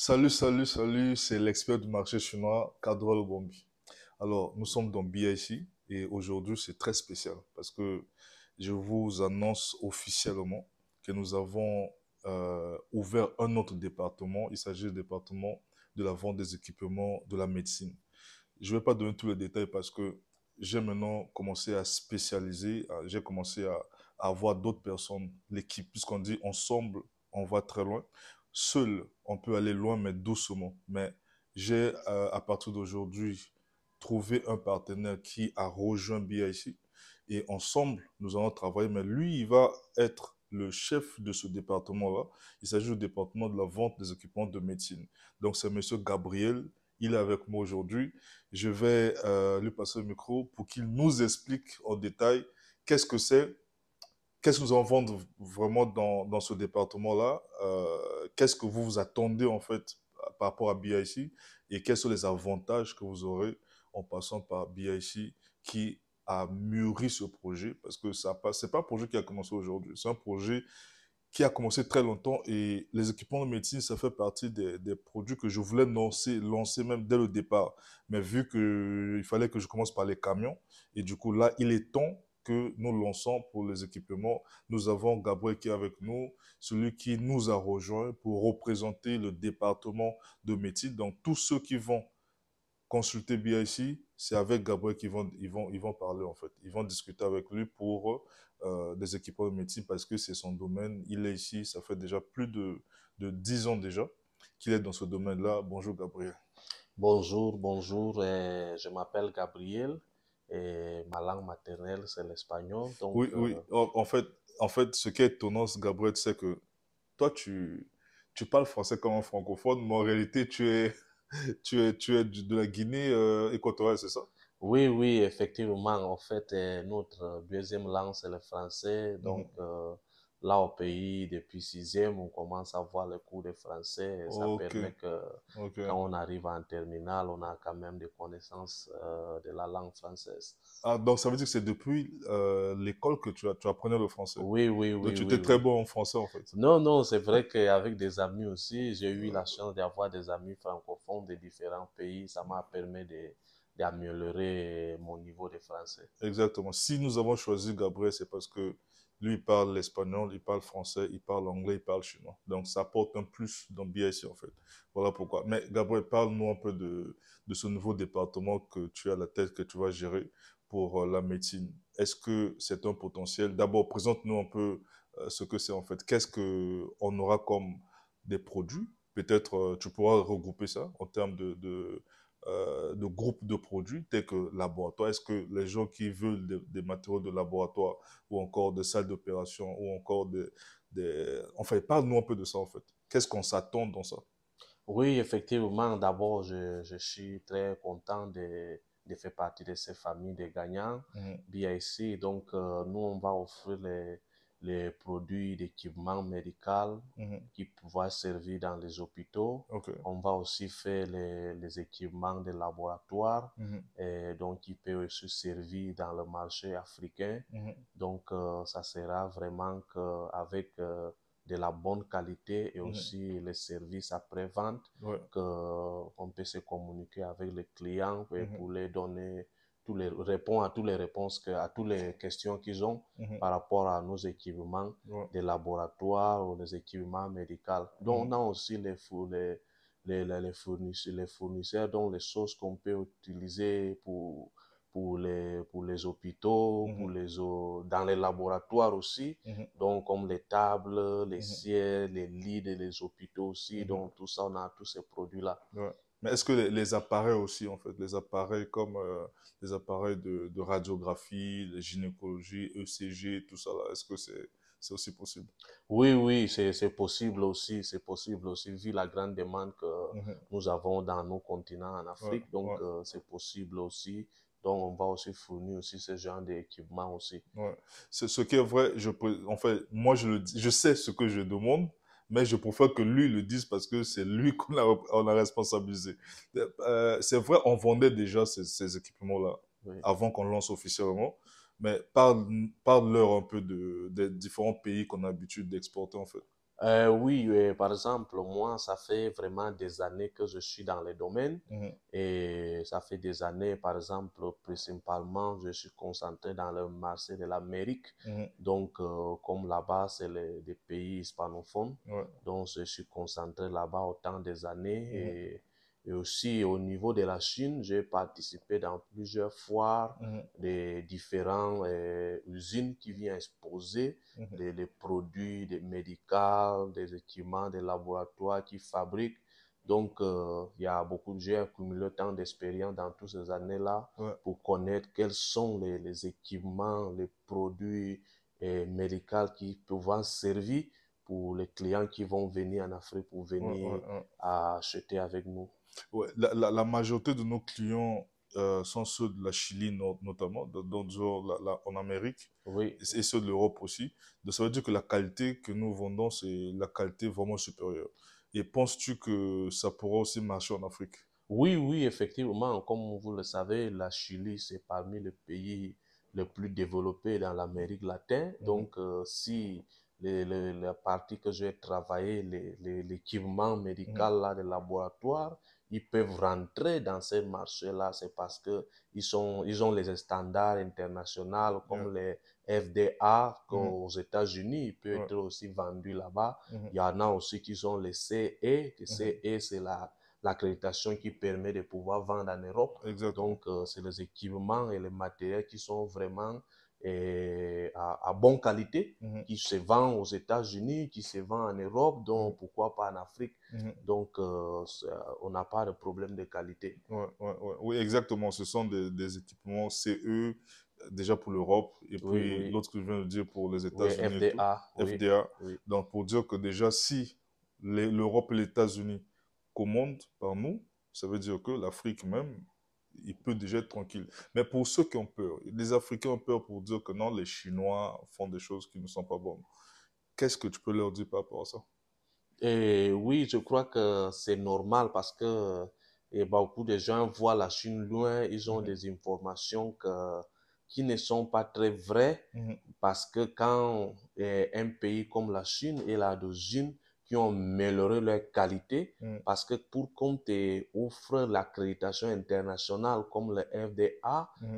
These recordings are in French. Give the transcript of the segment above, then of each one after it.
Salut, salut, salut, c'est l'expert du marché chinois, Kadrol Bombi. Alors, nous sommes dans BIC et aujourd'hui, c'est très spécial parce que je vous annonce officiellement que nous avons euh, ouvert un autre département. Il s'agit du département de la vente des équipements de la médecine. Je ne vais pas donner tous les détails parce que j'ai maintenant commencé à spécialiser, j'ai commencé à, à avoir d'autres personnes, l'équipe, puisqu'on dit ensemble, on va très loin seul, on peut aller loin, mais doucement. Mais j'ai, euh, à partir d'aujourd'hui, trouvé un partenaire qui a rejoint BIC. Et ensemble, nous allons travailler. Mais lui, il va être le chef de ce département-là. Il s'agit du département de la vente des équipements de médecine. Donc, c'est M. Gabriel. Il est avec moi aujourd'hui. Je vais euh, lui passer le micro pour qu'il nous explique en détail qu'est-ce que c'est, qu'est-ce que vous en vendez vraiment dans, ce département-là euh, Qu'est-ce que vous vous attendez en fait par rapport à BIC et quels sont les avantages que vous aurez en passant par BIC qui a mûri ce projet Parce que ce n'est pas un projet qui a commencé aujourd'hui, c'est un projet qui a commencé très longtemps et les équipements de médecine, ça fait partie des, des produits que je voulais lancer, lancer même dès le départ. Mais vu qu'il fallait que je commence par les camions, et du coup là, il est temps que nous lançons pour les équipements. Nous avons Gabriel qui est avec nous, celui qui nous a rejoint pour représenter le département de médecine. Donc, tous ceux qui vont consulter BIC, c'est avec Gabriel qu'ils vont, ils vont, ils vont parler en fait. Ils vont discuter avec lui pour euh, des équipements de médecine parce que c'est son domaine. Il est ici, ça fait déjà plus de, de 10 ans déjà qu'il est dans ce domaine-là. Bonjour Gabriel. Bonjour, bonjour. je m'appelle Gabriel et eh, ma langue maternelle, c'est l'espagnol. oui, oui. Euh, en fait, en fait, ce qui est étonnant, Gabriel, c'est que toi, tu, tu parles français comme un francophone, mais en réalité, tu es, tu es, tu es de la Guinée euh, équatoriale, c'est ça Oui, oui, effectivement. En fait, eh, notre deuxième langue, c'est le français. Donc, mhm. euh, là au pays depuis 6e, on commence à voir le cours de français. ça permet que quand on arrive en terminale, on a quand même des connaissances euh, de la langue française. Ah, donc ça veut dire que c'est depuis euh, l'école que tu, as, tu, apprenais le français Oui, oui, oui. Donc tu étais très bon en français en fait. Non, non, c'est vrai qu'avec des amis aussi, j'ai eu la chance d'avoir des amis francophones de différents pays. Ça m'a permis de d'améliorer mon niveau de français. Exactement. Si nous avons choisi Gabriel, c'est parce que lui, il parle l'espagnol, il parle français, il parle anglais, il parle chinois. Donc, ça apporte un plus dans en fait. Voilà pourquoi. Mais Gabriel, parle-nous un peu de, ce nouveau département que tu as à la tête, que tu vas gérer pour euh, la médecine. Est-ce que c'est un potentiel D'abord, présente-nous un peu euh, ce que c'est, en fait. Qu'est-ce qu'on aura comme des produits Peut-être euh, tu pourras regrouper ça en termes de, euh, de groupes de produits tels que laboratoire Est-ce que les gens qui veulent des matériaux de laboratoire ou encore de salles d'opération ou encore des... De... Enfin, parle-nous un peu de ça en fait. Qu'est-ce qu'on s'attend dans ça Oui, effectivement. D'abord, je, je, suis très content de, de faire partie de ces familles de gagnants mhm. bien BIC. Donc, euh, nous, on va offrir les les produits d'équipement médical mhm. qui pourraient servir dans les hôpitaux. On va aussi faire les, les équipements de laboratoires mhm. et donc qui peuvent aussi servir dans le marché africain. Mhm. Donc, euh, ça sera vraiment que, avec euh, de la bonne qualité et aussi les services après-vente que qu'on peut se communiquer avec les clients pour les donner tous les, répond à toutes les réponses, que, à toutes les questions qu'ils ont mhm. par rapport à nos équipements de des laboratoires ou des équipements médicaux. Donc, mhm. on a aussi les, les, fournisseurs, les fournisseurs, donc les sources qu'on peut utiliser pour, pour, les, pour les hôpitaux, mhm. pour les, dans les laboratoires aussi, donc comme les tables, les sièges, les lits des hôpitaux aussi, donc tout ça, on a tous ces produits-là. Mais est-ce que les, appareils aussi, en fait, les appareils comme euh, les appareils de, radiographie, de gynécologie, ECG, tout ça, est-ce que c'est aussi possible Oui, oui, c'est possible aussi, c'est possible aussi, vu la grande demande que mhm. nous avons dans nos continents en Afrique, donc euh, c'est possible aussi. Donc, on va aussi fournir aussi ce genre d'équipement aussi. C'est ce qui est vrai. Je, en fait, moi, je, le je sais ce que je demande, mais je préfère que lui le dise parce que c'est lui qu'on a, on a responsabilisé. Euh, euh, c'est vrai, on vendait déjà ces, équipements-là avant qu'on lance officiellement, mais parle, parle-leur un peu des différents pays qu'on a l'habitude d'exporter en fait. Euh, oui, euh, par exemple, moi, ça fait vraiment des années que je suis dans les domaines mhm. et ça fait des années, par exemple, principalement, je suis concentré dans le marché de l'Amérique. Mhm. Donc, euh, comme là-bas, c'est des pays hispanophones, donc je suis concentré là-bas autant des années mhm. et et aussi au niveau de la Chine, j'ai participé dans plusieurs foires mhm. des différentes euh, usines qui viennent exposer les, mhm. produits des médicaux, des équipements, des laboratoires qui fabriquent. Donc, euh, il y a beaucoup de accumulé tant d'expérience dans toutes ces années-là pour connaître quels sont les, équipements, les produits médicaux qui peuvent servir pour les clients qui vont venir en Afrique pour venir acheter avec nous la, la, majorité de nos clients euh, sont ceux de la Chili notamment, d'autres la, en Amérique, oui. et, ceux de l'Europe aussi. Donc ça veut dire que la qualité que nous vendons, c'est la qualité vraiment supérieure. Et penses-tu que ça pourra aussi marcher en Afrique Oui, oui, effectivement. Comme vous le savez, la Chili, c'est parmi les pays les plus développés dans l'Amérique latine. Mhm. Donc, euh, si les, la partie que je vais travailler, l'équipement médical mhm. là, des laboratoires, ils peuvent rentrer dans ces marchés-là, c'est parce qu'ils ils ont les standards internationaux comme les FDA qu'aux mm-hmm. États-Unis, Ils peuvent être aussi vendus là-bas. Mm-hmm. Il y en a aussi qui sont les CE, que CE, mm-hmm. c'est la l'accréditation qui permet de pouvoir vendre en Europe. Donc, euh, c'est les équipements et les matériels qui sont vraiment et à, bonne qualité, mhm. qui se vend aux États-Unis, qui se vend en Europe, donc mhm. pourquoi pas en Afrique. Mhm. Donc, euh, on n'a pas de problème de qualité. Oui, exactement. Ce sont des, équipements CE, déjà pour l'Europe, et puis l'autre que je viens de dire pour les États-Unis. FDA. FDA. Donc, pour dire que déjà, si l'Europe et les États-Unis commandent par nous, ça veut dire que l'Afrique même il peut déjà être tranquille. Mais pour ceux qui ont peur, les Africains ont peur pour dire que non, les Chinois font des choses qui ne sont pas bonnes. Qu'est-ce que tu peux leur dire par rapport à ça et Oui, je crois que c'est normal parce que et eh ben, beaucoup de gens voient la Chine loin, ils ont mm-hmm. des informations que, qui ne sont pas très vraies mm-hmm. parce que quand eh, un pays comme la Chine est là d'origine, qui ont amélioré leurs qualités mm. parce que pour qu'on offre l'accréditation internationale comme le FDA, mm.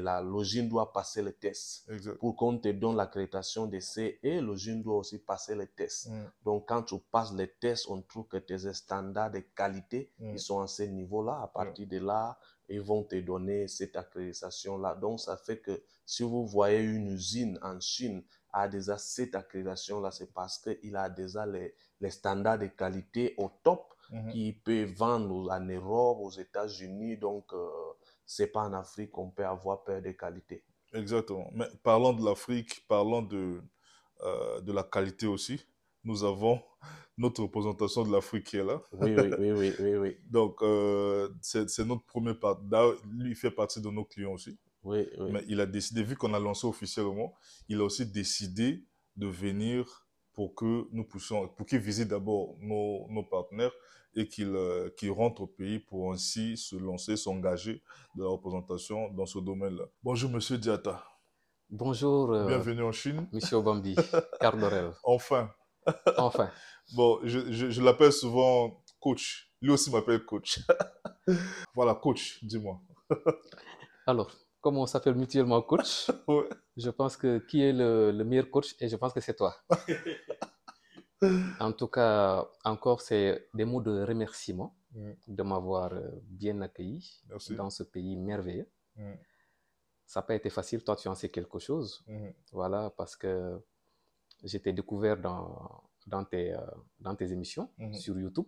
la doit passer le test. Pour qu'on te donne l'accréditation de CE, l'usine doit aussi passer le test. Mm. Donc quand tu passes le test, on trouve que tes standards de qualité mm. ils sont à ce niveau-là. À partir de là, ils vont te donner cette accréditation-là. Donc ça fait que si vous voyez une usine en Chine a déjà cette accréditation-là, c'est parce qu'il a déjà les, les, standards de qualité au top mhm. qui qu'il peut vendre en Europe, aux États-Unis. Donc, euh, c'est pas en Afrique qu'on peut avoir peur de qualités. Exactement. Mais parlons de l'Afrique, parlons de, euh, de la qualité aussi. Nous avons notre représentation de l'Afrique qui est là. Oui, oui, oui, oui. Donc, euh, c'est notre premier partenaire. Lui, il fait partie de nos clients aussi. Oui, oui. Mais il a décidé, vu qu'on a lancé officiellement, il a aussi décidé de venir pour que nous puissions, pour qu'il visite d'abord nos, nos, partenaires et qu'il euh, rentre au pays pour ainsi se lancer, s'engager de la représentation dans ce domaine-là. Bonjour, monsieur Diata. Bonjour. Euh, Bienvenue en Chine. Monsieur Obambi, Cardorel. enfin. enfin. Bon, je, je, je l'appelle souvent coach. Lui aussi m'appelle coach. voilà, coach, dis-moi. Alors, comme on s'appelle mutuellement coach, je pense que qui est le, meilleur coach et je pense que c'est toi. en tout cas, encore, c'est des mots de remerciement mm. de m'avoir euh, bien accueilli dans ce pays merveilleux. Mm. Ça n'a pas été facile, toi tu en sais quelque chose. Mm-hmm. Voilà, parce que j'étais découvert dans, euh, tes, émissions mm-hmm. sur YouTube.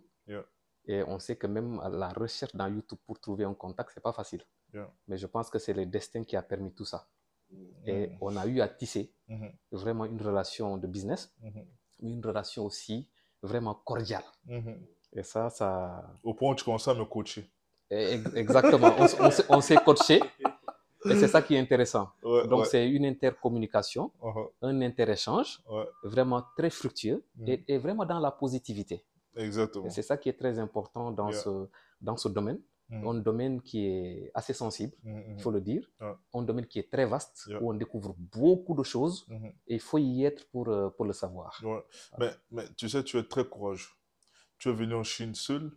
Et on sait que même la recherche dans YouTube pour trouver un contact, c'est pas facile. Mais je pense que c'est le destin qui a permis tout ça. Mm-hmm. Et on a eu à tisser mm-hmm. vraiment une relation de business, mm-hmm. une relation aussi vraiment cordiale. Et ça, ça. Au point où tu commences à me coacher. exactement. on, s'est coaché. Et c'est ça qui est intéressant. Donc, c'est une intercommunication, uh-huh. un interéchange, vraiment très fructueux mm. et, vraiment dans la positivité. Exactement. Et c'est ça qui est très important dans, ce, dans ce domaine. Mm. un domaine qui est assez sensible, mm, mm. il faut le dire, un domaine qui est très vaste, où on découvre beaucoup de choses, et il faut y être pour, euh, pour le savoir. Mais, mais, tu sais, tu es très courageux. Tu es venu en Chine seul,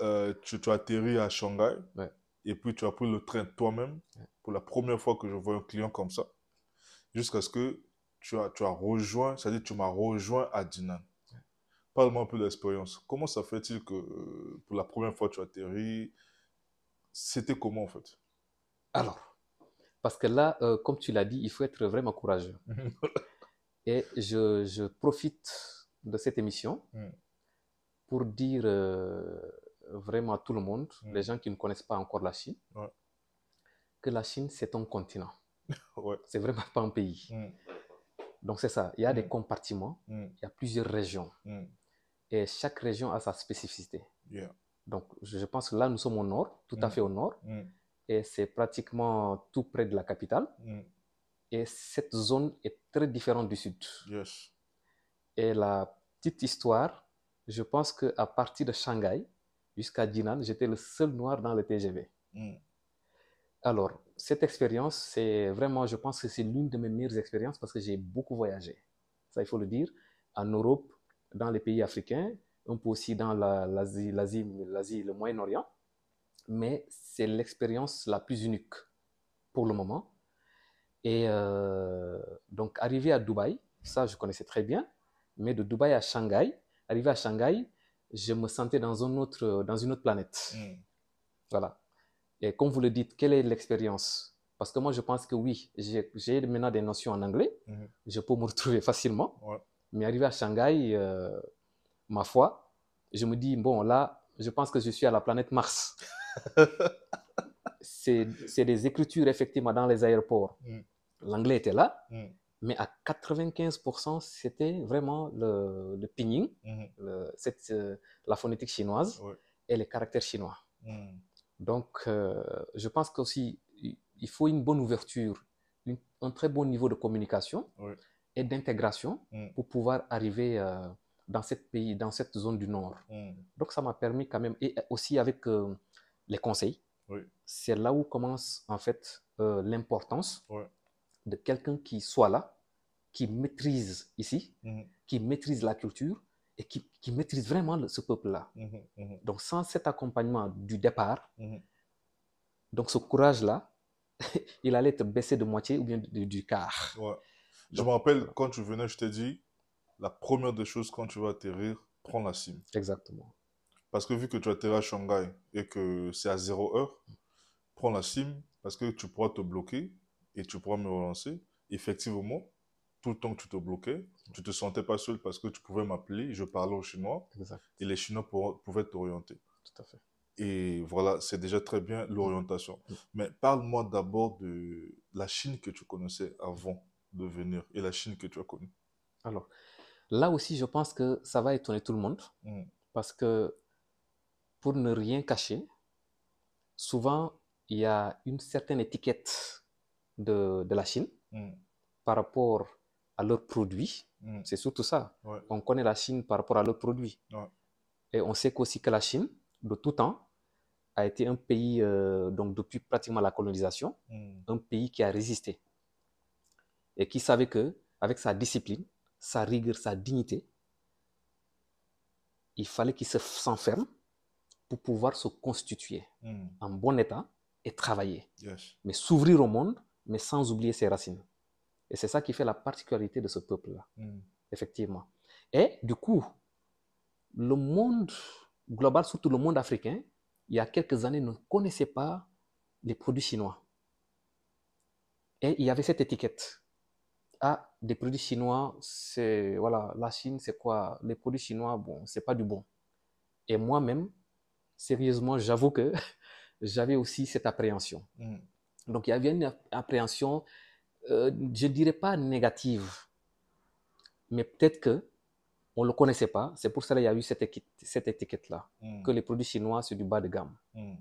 euh, tu, as atterri à Shanghai, et puis tu as pris le train toi-même, pour la première fois que je vois un client comme ça, jusqu'à ce que tu as, tu as rejoint, c'est-à-dire tu m'as rejoint à Dinan parle un peu de l'expérience. Comment ça fait-il que euh, pour la première fois tu atterris C'était comment en fait Alors, parce que là, euh, comme tu l'as dit, il faut être vraiment courageux. Et je, profite de cette émission mm. pour dire euh, vraiment à tout le monde, mm. les gens qui ne connaissent pas encore la Chine, que la Chine, c'est un continent. C'est vraiment pas un pays. Mm. Donc c'est ça, il y a des compartiments, il y a plusieurs régions et chaque région a sa spécificité. Donc, je pense que là, nous sommes au nord, tout à mm. fait au nord, mm. et c'est pratiquement tout près de la capitale. Mm. Et cette zone est très différente du sud. Et la petite histoire, je pense qu'à partir de Shanghai jusqu'à Dinan, j'étais le seul noir dans le TGV. Alors, cette expérience, c'est vraiment, je pense que c'est l'une de mes meilleures expériences parce que j'ai beaucoup voyagé. Ça, il faut le dire. En Europe, dans les pays africains, on peut aussi dans l'Asie, la, l'Asie, le Moyen-Orient, mais c'est l'expérience la plus unique pour le moment. Et euh, donc, arrivé à Dubaï, ça je connaissais très bien, mais de Dubaï à Shanghai, arrivé à Shanghai, je me sentais dans, autre, dans une autre planète. Hmm. Voilà. Et comme vous le dites, quelle est l'expérience Parce que moi, je pense que oui, j'ai maintenant des notions en anglais, hmm. je peux me retrouver facilement. Mais arrivé à Shanghai, euh, ma foi, je me dis, bon, là, je pense que je suis à la planète Mars. c'est des écritures, effectivement, dans les aéroports. Mm. L'anglais était là, mm. mais à 95%, c'était vraiment le, pinyin, mm-hmm. euh, la phonétique chinoise et les caractères chinois. Mm. Donc, euh, je pense qu'aussi, il faut une bonne ouverture, un très bon niveau de communication. Oui et d'intégration mm. pour pouvoir arriver euh, dans ce pays, dans cette zone du Nord. Mm. Donc ça m'a permis quand même, et aussi avec euh, les conseils, c'est là où commence en fait euh, l'importance de quelqu'un qui soit là, qui maîtrise ici, mm-hmm. qui maîtrise la culture et qui, maîtrise vraiment ce peuple-là. Mm-hmm. Mm-hmm. Donc sans cet accompagnement du départ, donc ce courage-là, il allait être baissé de moitié ou bien du, du quart. Ouais. Je me rappelle quand tu venais, je t'ai dit, la première des choses quand tu vas atterrir, prends la SIM. Exactement. Parce que vu que tu atterri à Shanghai et que c'est à zéro heure, prends la SIM parce que tu pourras te bloquer et tu pourras me relancer. Effectivement, tout le temps que tu te bloquais, tu te sentais pas seul parce que tu pouvais m'appeler, je parlais au chinois et les chinois pouvaient t'orienter. Tout à fait. Et voilà, c'est déjà très bien l'orientation. Mm. Mais parle-moi d'abord de la Chine que tu connaissais avant de venir et la Chine que tu as connue Alors, là aussi, je pense que ça va étonner tout le monde mm. parce que pour ne rien cacher, souvent il y a une certaine étiquette de, de la Chine mm. par rapport à leurs produits. Mm. C'est surtout ça. On connaît la Chine par rapport à leurs produits. Et on sait aussi que la Chine, de tout temps, a été un pays, euh, donc depuis pratiquement la colonisation, un pays qui a résisté et qui savait que avec sa discipline, sa rigueur, sa dignité, il fallait qu'il s'enferme pour pouvoir se constituer hmm. en bon état et travailler. Mais s'ouvrir au monde, mais sans oublier ses racines. Et c'est ça qui fait la particularité de ce peuple-là, hmm. effectivement. Et du coup, le monde global, surtout le monde africain, il y a quelques années, ne connaissait pas les produits chinois. Et il y avait cette étiquette ah, des produits chinois, c'est, voilà, la Chine, c'est quoi Les produits chinois, bon, c'est pas du bon. Et moi-même, sérieusement, j'avoue que j'avais aussi cette appréhension. Mm. Donc, il y avait une appréhension, euh, je dirais pas négative, mais peut-être que on le connaissait pas. C'est pour ça qu'il y a eu cette, étiquette-là, mm. que les produits chinois, c'est du bas de gamme. Mm.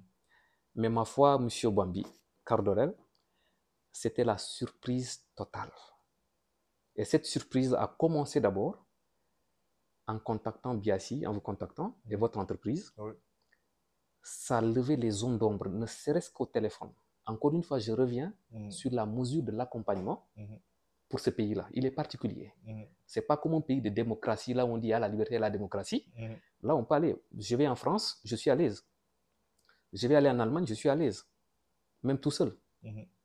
Mais ma foi, Monsieur Bambi, Cardorel, c'était la surprise totale. Et cette surprise a commencé d'abord en contactant Biassi, en vous contactant, et mm-hmm. votre entreprise. Ah Ça a levé les zones d'ombre, ne serait-ce qu'au téléphone. Encore une fois, je reviens mm-hmm. sur la mesure de l'accompagnement mm-hmm. pour ce pays-là. Il est particulier. C'est pas comme un pays de démocratie, là où on dit a ah, la liberté et la démocratie. Là, on peut aller. Je vais en France, je suis à l'aise. Je vais aller en Allemagne, je suis à l'aise. Même tout seul.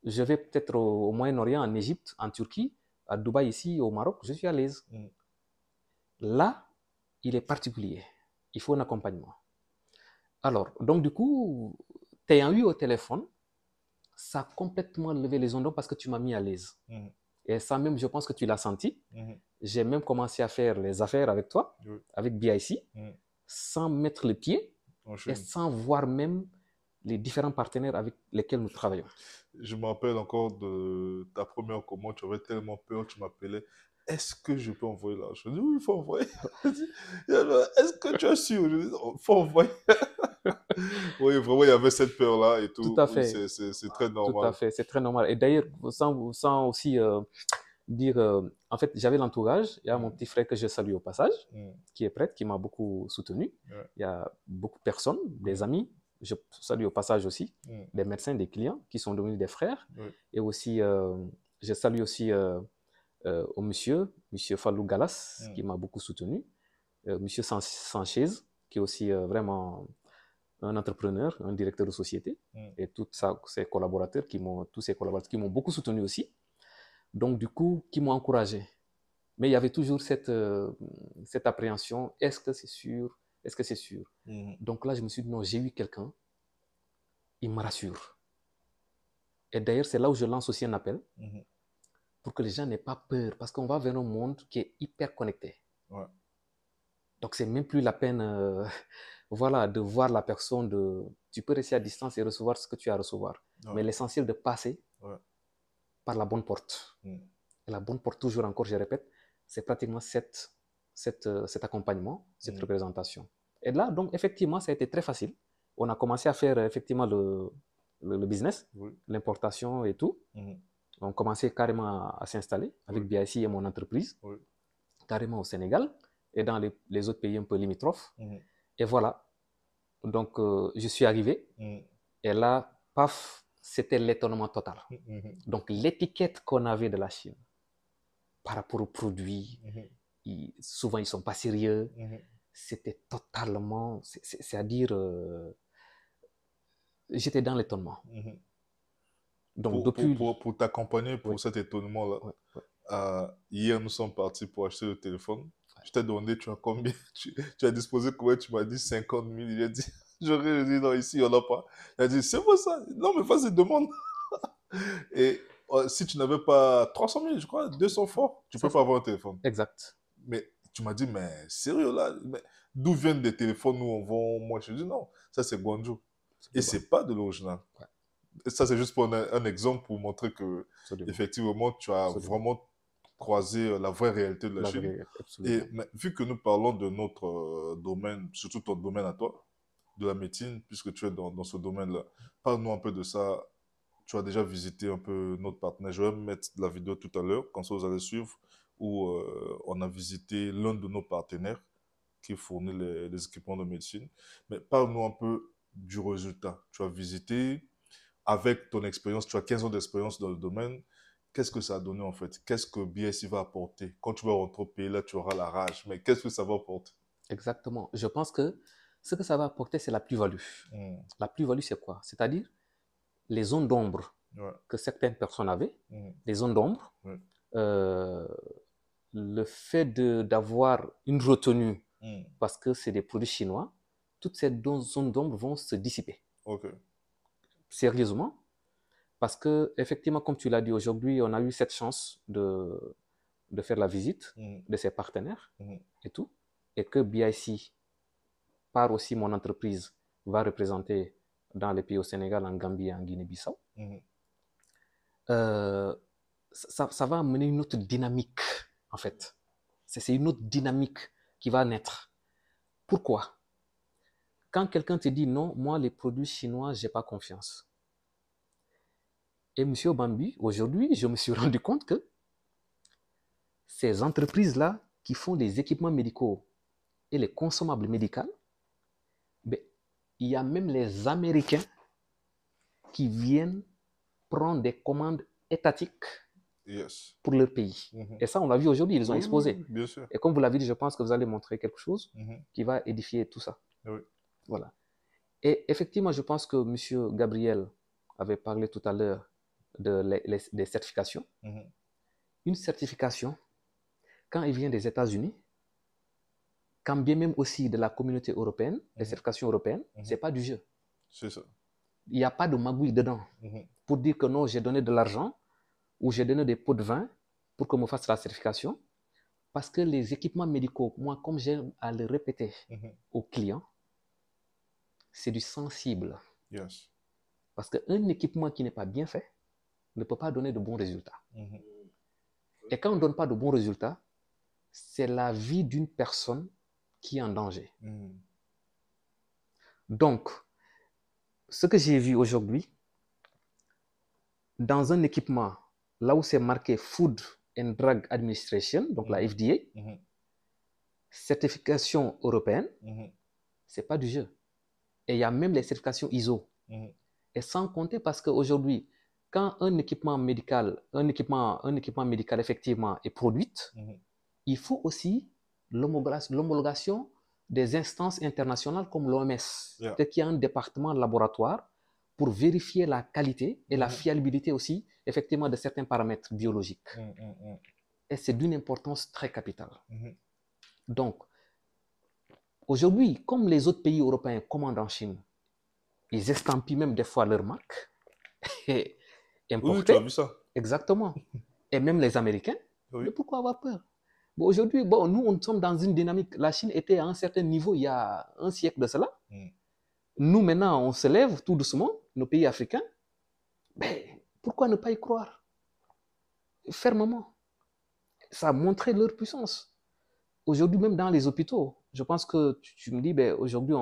Je vais peut-être au, au Moyen-Orient, en Égypte, en Turquie à Dubaï, ici, au Maroc, je suis à l'aise. Mm. Là, il est particulier. Il faut un accompagnement. Alors, donc du coup, t'ayant eu au téléphone, ça a complètement levé les ondes parce que tu m'as mis à l'aise. Mm-hmm. Et ça même, je pense que tu l'as senti. Mm-hmm. J'ai même commencé à faire les affaires avec toi, avec BIC, mm. sans mettre le pied et sans voir même les différents partenaires avec lesquels nous travaillons. Je me rappelle encore de ta première commande, tu avais tellement peur, tu m'appelais. Est-ce que je peux envoyer l'argent Je dis oui, il faut envoyer. Est-ce que tu as su Je dis il faut envoyer. oui, vraiment, il y avait cette peur-là et tout. Tout à fait. c'est très normal. Tout à fait, c'est très normal. Et d'ailleurs, sans, sans, aussi euh, dire, euh, en fait, j'avais l'entourage. Il y a mon mm. petit frère que je salue au passage, mm. qui est prêtre, qui m'a beaucoup soutenu. Il y a beaucoup de personnes, des mm. amis, je salue au passage aussi mm. des médecins, des clients qui sont devenus des frères. Et aussi, euh, je salue aussi euh, euh, au monsieur, monsieur Fallou Galas, mm. qui m'a beaucoup soutenu, monsieur Sanchez, qui est aussi vraiment un entrepreneur, un directeur de société, mm. et tous ses collaborateurs qui m'ont, tous collaborateurs qui m'ont beaucoup soutenu aussi. Donc, du coup, qui m'ont encouragé. Mais il y avait toujours cette, cette appréhension, est-ce que c'est sûr est-ce que c'est sûr mhm. Donc là, je me suis dit, non, j'ai eu quelqu'un, il me rassure. Et d'ailleurs, c'est là où je lance aussi un appel mhm. pour que les gens n'aient pas peur, parce qu'on va vers un monde qui est hyper connecté. Ouais. Donc, c'est même plus la peine euh, voilà, de voir la personne. De... Tu peux rester à distance et recevoir ce que tu as à recevoir. Mais l'essentiel de passer par la bonne porte. Mhm. Et la bonne porte, toujours encore, je répète, c'est pratiquement cette euh, cet accompagnement, cette mm. représentation. Et là, donc, effectivement, ça a été très facile. On a commencé à faire euh, effectivement le, business, l'importation et tout. Mm-hmm. On commençait carrément à, s'installer avec BIC et mon entreprise, carrément au Sénégal et dans les, autres pays un peu limitrophes. Mm-hmm. Et voilà. Donc, euh, je suis arrivé. Mm-hmm. Et là, paf, c'était l'étonnement total. Donc, l'étiquette qu'on avait de la Chine par rapport aux produits, souvent ils sont pas sérieux. Mhm. C'était totalement, c'est-à-dire, euh, j'étais dans l'étonnement. Mhm. Donc pour, pour, t'accompagner pour cet étonnement-là, euh, hier nous sommes partis pour acheter le téléphone. Je t'ai demandé, tu as combien tu, as disposé combien Tu m'as dit 50 000. J'ai dit, j'aurais dit non, ici, on a pas. Il a dit, c'est pour ça. Non, mais vas-y, demande. Et euh, si tu n'avais pas 300 000, je crois, 200 fois, tu peux pas avoir un téléphone. Exact mais tu m'as dit, mais sérieux là, d'où viennent des téléphones où on vend moi Je dis non, ça c'est Guangzhou. Et c'est pas de l'original. Ça c'est juste pour un, exemple pour montrer que effectivement tu as vraiment croisé euh, la vraie réalité de la, Chine. Et vu que nous parlons de notre euh, domaine, surtout ton domaine à toi, de la médecine, puisque tu es dans, dans ce domaine-là, parle-nous un peu de ça. Tu as déjà visité un peu notre partenaire. Je vais mettre la vidéo tout à l'heure, comme ça vous allez suivre où euh, on a visité l'un de nos partenaires qui fournit les, équipements de médecine. Mais parle-nous un peu du résultat. Tu as visité avec ton expérience, tu as 15 ans d'expérience dans le domaine. Qu'est-ce que ça a donné en fait Qu'est-ce que BSI va apporter Quand tu vas rentrer au pays, là, tu auras la rage. Mais qu'est-ce que ça va apporter Exactement. Je pense que ce que ça va apporter, c'est la plus-value. Hmm. La plus-value, c'est quoi C'est-à-dire les zones d'ombre que certaines personnes avaient, hmm. les zones d'ombre, euh, le fait d'avoir une retenue, hmm. parce que c'est des produits chinois, toutes ces zones d'ombre vont se dissiper. Sérieusement, parce que effectivement, comme tu l'as dit aujourd'hui, on a eu cette chance de, faire la visite hmm. de ses partenaires hmm. et tout, et que BIC, par aussi mon entreprise, va représenter dans les pays au Sénégal, en Gambie et en Guinée-Bissau. Euh, ça, va amener une autre dynamique en fait. C'est une autre dynamique qui va naître. Pourquoi Quand quelqu'un te dit non, moi les produits chinois, j'ai pas confiance. Et Monsieur Bambi, aujourd'hui, je me suis rendu compte que ces entreprises-là qui font des équipements médicaux et les consommables médicaux, ben, il y a même les Américains qui viennent prendre des commandes étatiques pour leur pays. Mm-hmm. Et ça, on l'a vu aujourd'hui, ils ont exposé. Et comme vous l'avez dit, je pense que vous allez montrer quelque chose mm-hmm. qui va édifier tout ça. Voilà. Et effectivement, je pense que M. Gabriel avait parlé tout à l'heure de des certifications. Mm-hmm. Une certification, quand elle vient des États-Unis, quand bien même aussi de la communauté européenne, les certifications européennes, ce n'est pas du jeu. C'est ça. Il n'y a pas de magouille dedans. Pour dire que non, j'ai donné de l'argent, où j'ai donné des pots de vin pour qu'on me fasse la certification. Parce que les équipements médicaux, moi, comme j'aime à le répéter mhm. aux clients, c'est du sensible. Parce qu'un équipement qui n'est pas bien fait ne peut pas donner de bons résultats. Mhm. Et quand on ne donne pas de bons résultats, c'est la vie d'une personne qui est en danger. Mhm. Donc, ce que j'ai vu aujourd'hui, dans un équipement là où c'est marqué Food and Drug Administration, donc la mhm. FDA, mhm. certification européenne, mhm. ce n'est pas du jeu. Et il y a même les certifications ISO. Et sans compter parce qu'aujourd'hui, quand un équipement médical, un équipement, un équipement médical effectivement est produit, il faut aussi l'homologation des instances internationales comme l'OMS. qui a un département laboratoire pour vérifier la qualité et la mhm. fiabilité aussi, effectivement, de certains paramètres biologiques. Mm, mm, mm. Et c'est d'une importance très capitale. Donc, aujourd'hui, comme les autres pays européens commandent en Chine, ils estampillent même des fois leur marque Et vu ça. Exactement. Et même les Américains. pourquoi avoir peur Aujourd'hui, bon, nous, on sommes dans une dynamique. La Chine était à un certain niveau il y a un siècle de cela nous maintenant, on se lève tout doucement, nos pays africains, ben, pourquoi ne pas y croire Fermement. Ça a montré leur puissance. Aujourd'hui, même dans les hôpitaux, je pense que tu, me dis, ben, aujourd'hui,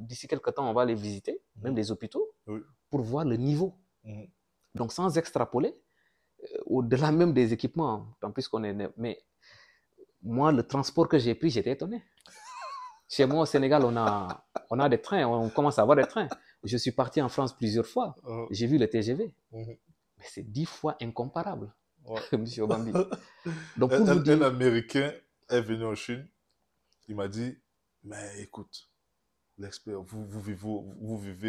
d'ici quelques temps, on va les visiter, mmh. même les hôpitaux, pour voir le niveau. Mmh. Donc, sans extrapoler, euh, au-delà même des équipements, tant plus qu'on est. Mais moi, le transport que j'ai pris, j'étais étonné. Chez moi, au Sénégal, on a, on a des trains, on commence à avoir des trains. Je suis parti en France plusieurs fois. Oh. J'ai vu le TGV. Mhm. Mais c'est dix fois incomparable, M. un, Américain est venu en Chine. Il m'a dit Mais écoute, l'expert, vous, vous vivez.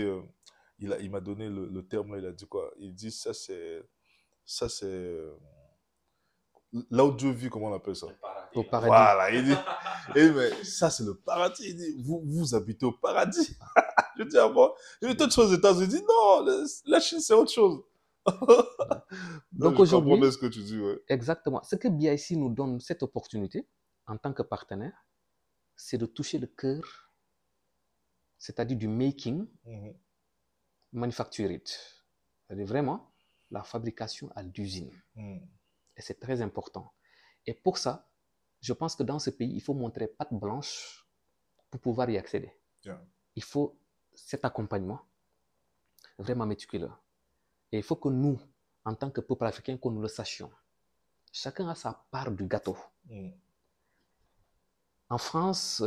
Vous, euh, il m'a donné le, le, terme, il a dit quoi Il dit Ça, c'est. Ça, c'est. Euh, là où Dieu vit, comment on appelle ça Au paradis. Voilà, il dit, ça c'est le paradis. Il dit, vous, vous habitez au paradis. je dis à moi, Il vais autre aux États-Unis. Je dis, non, la Chine c'est autre chose. Donc bien ce que tu dis, ouais. exactement. Ce que BIC nous donne cette opportunité en tant que partenaire, c'est de toucher le cœur, c'est-à-dire du making, mm-hmm. manufactured, c'est-à-dire vraiment la fabrication à l'usine. Mhm. Et c'est très important. Et pour ça, je pense que dans ce pays, il faut montrer patte blanche pour pouvoir y accéder. Il faut cet accompagnement vraiment méticuleux. Et il faut que nous, en tant que peuple africain, que nous le sachions. Chacun a sa part du gâteau. Mm. En France,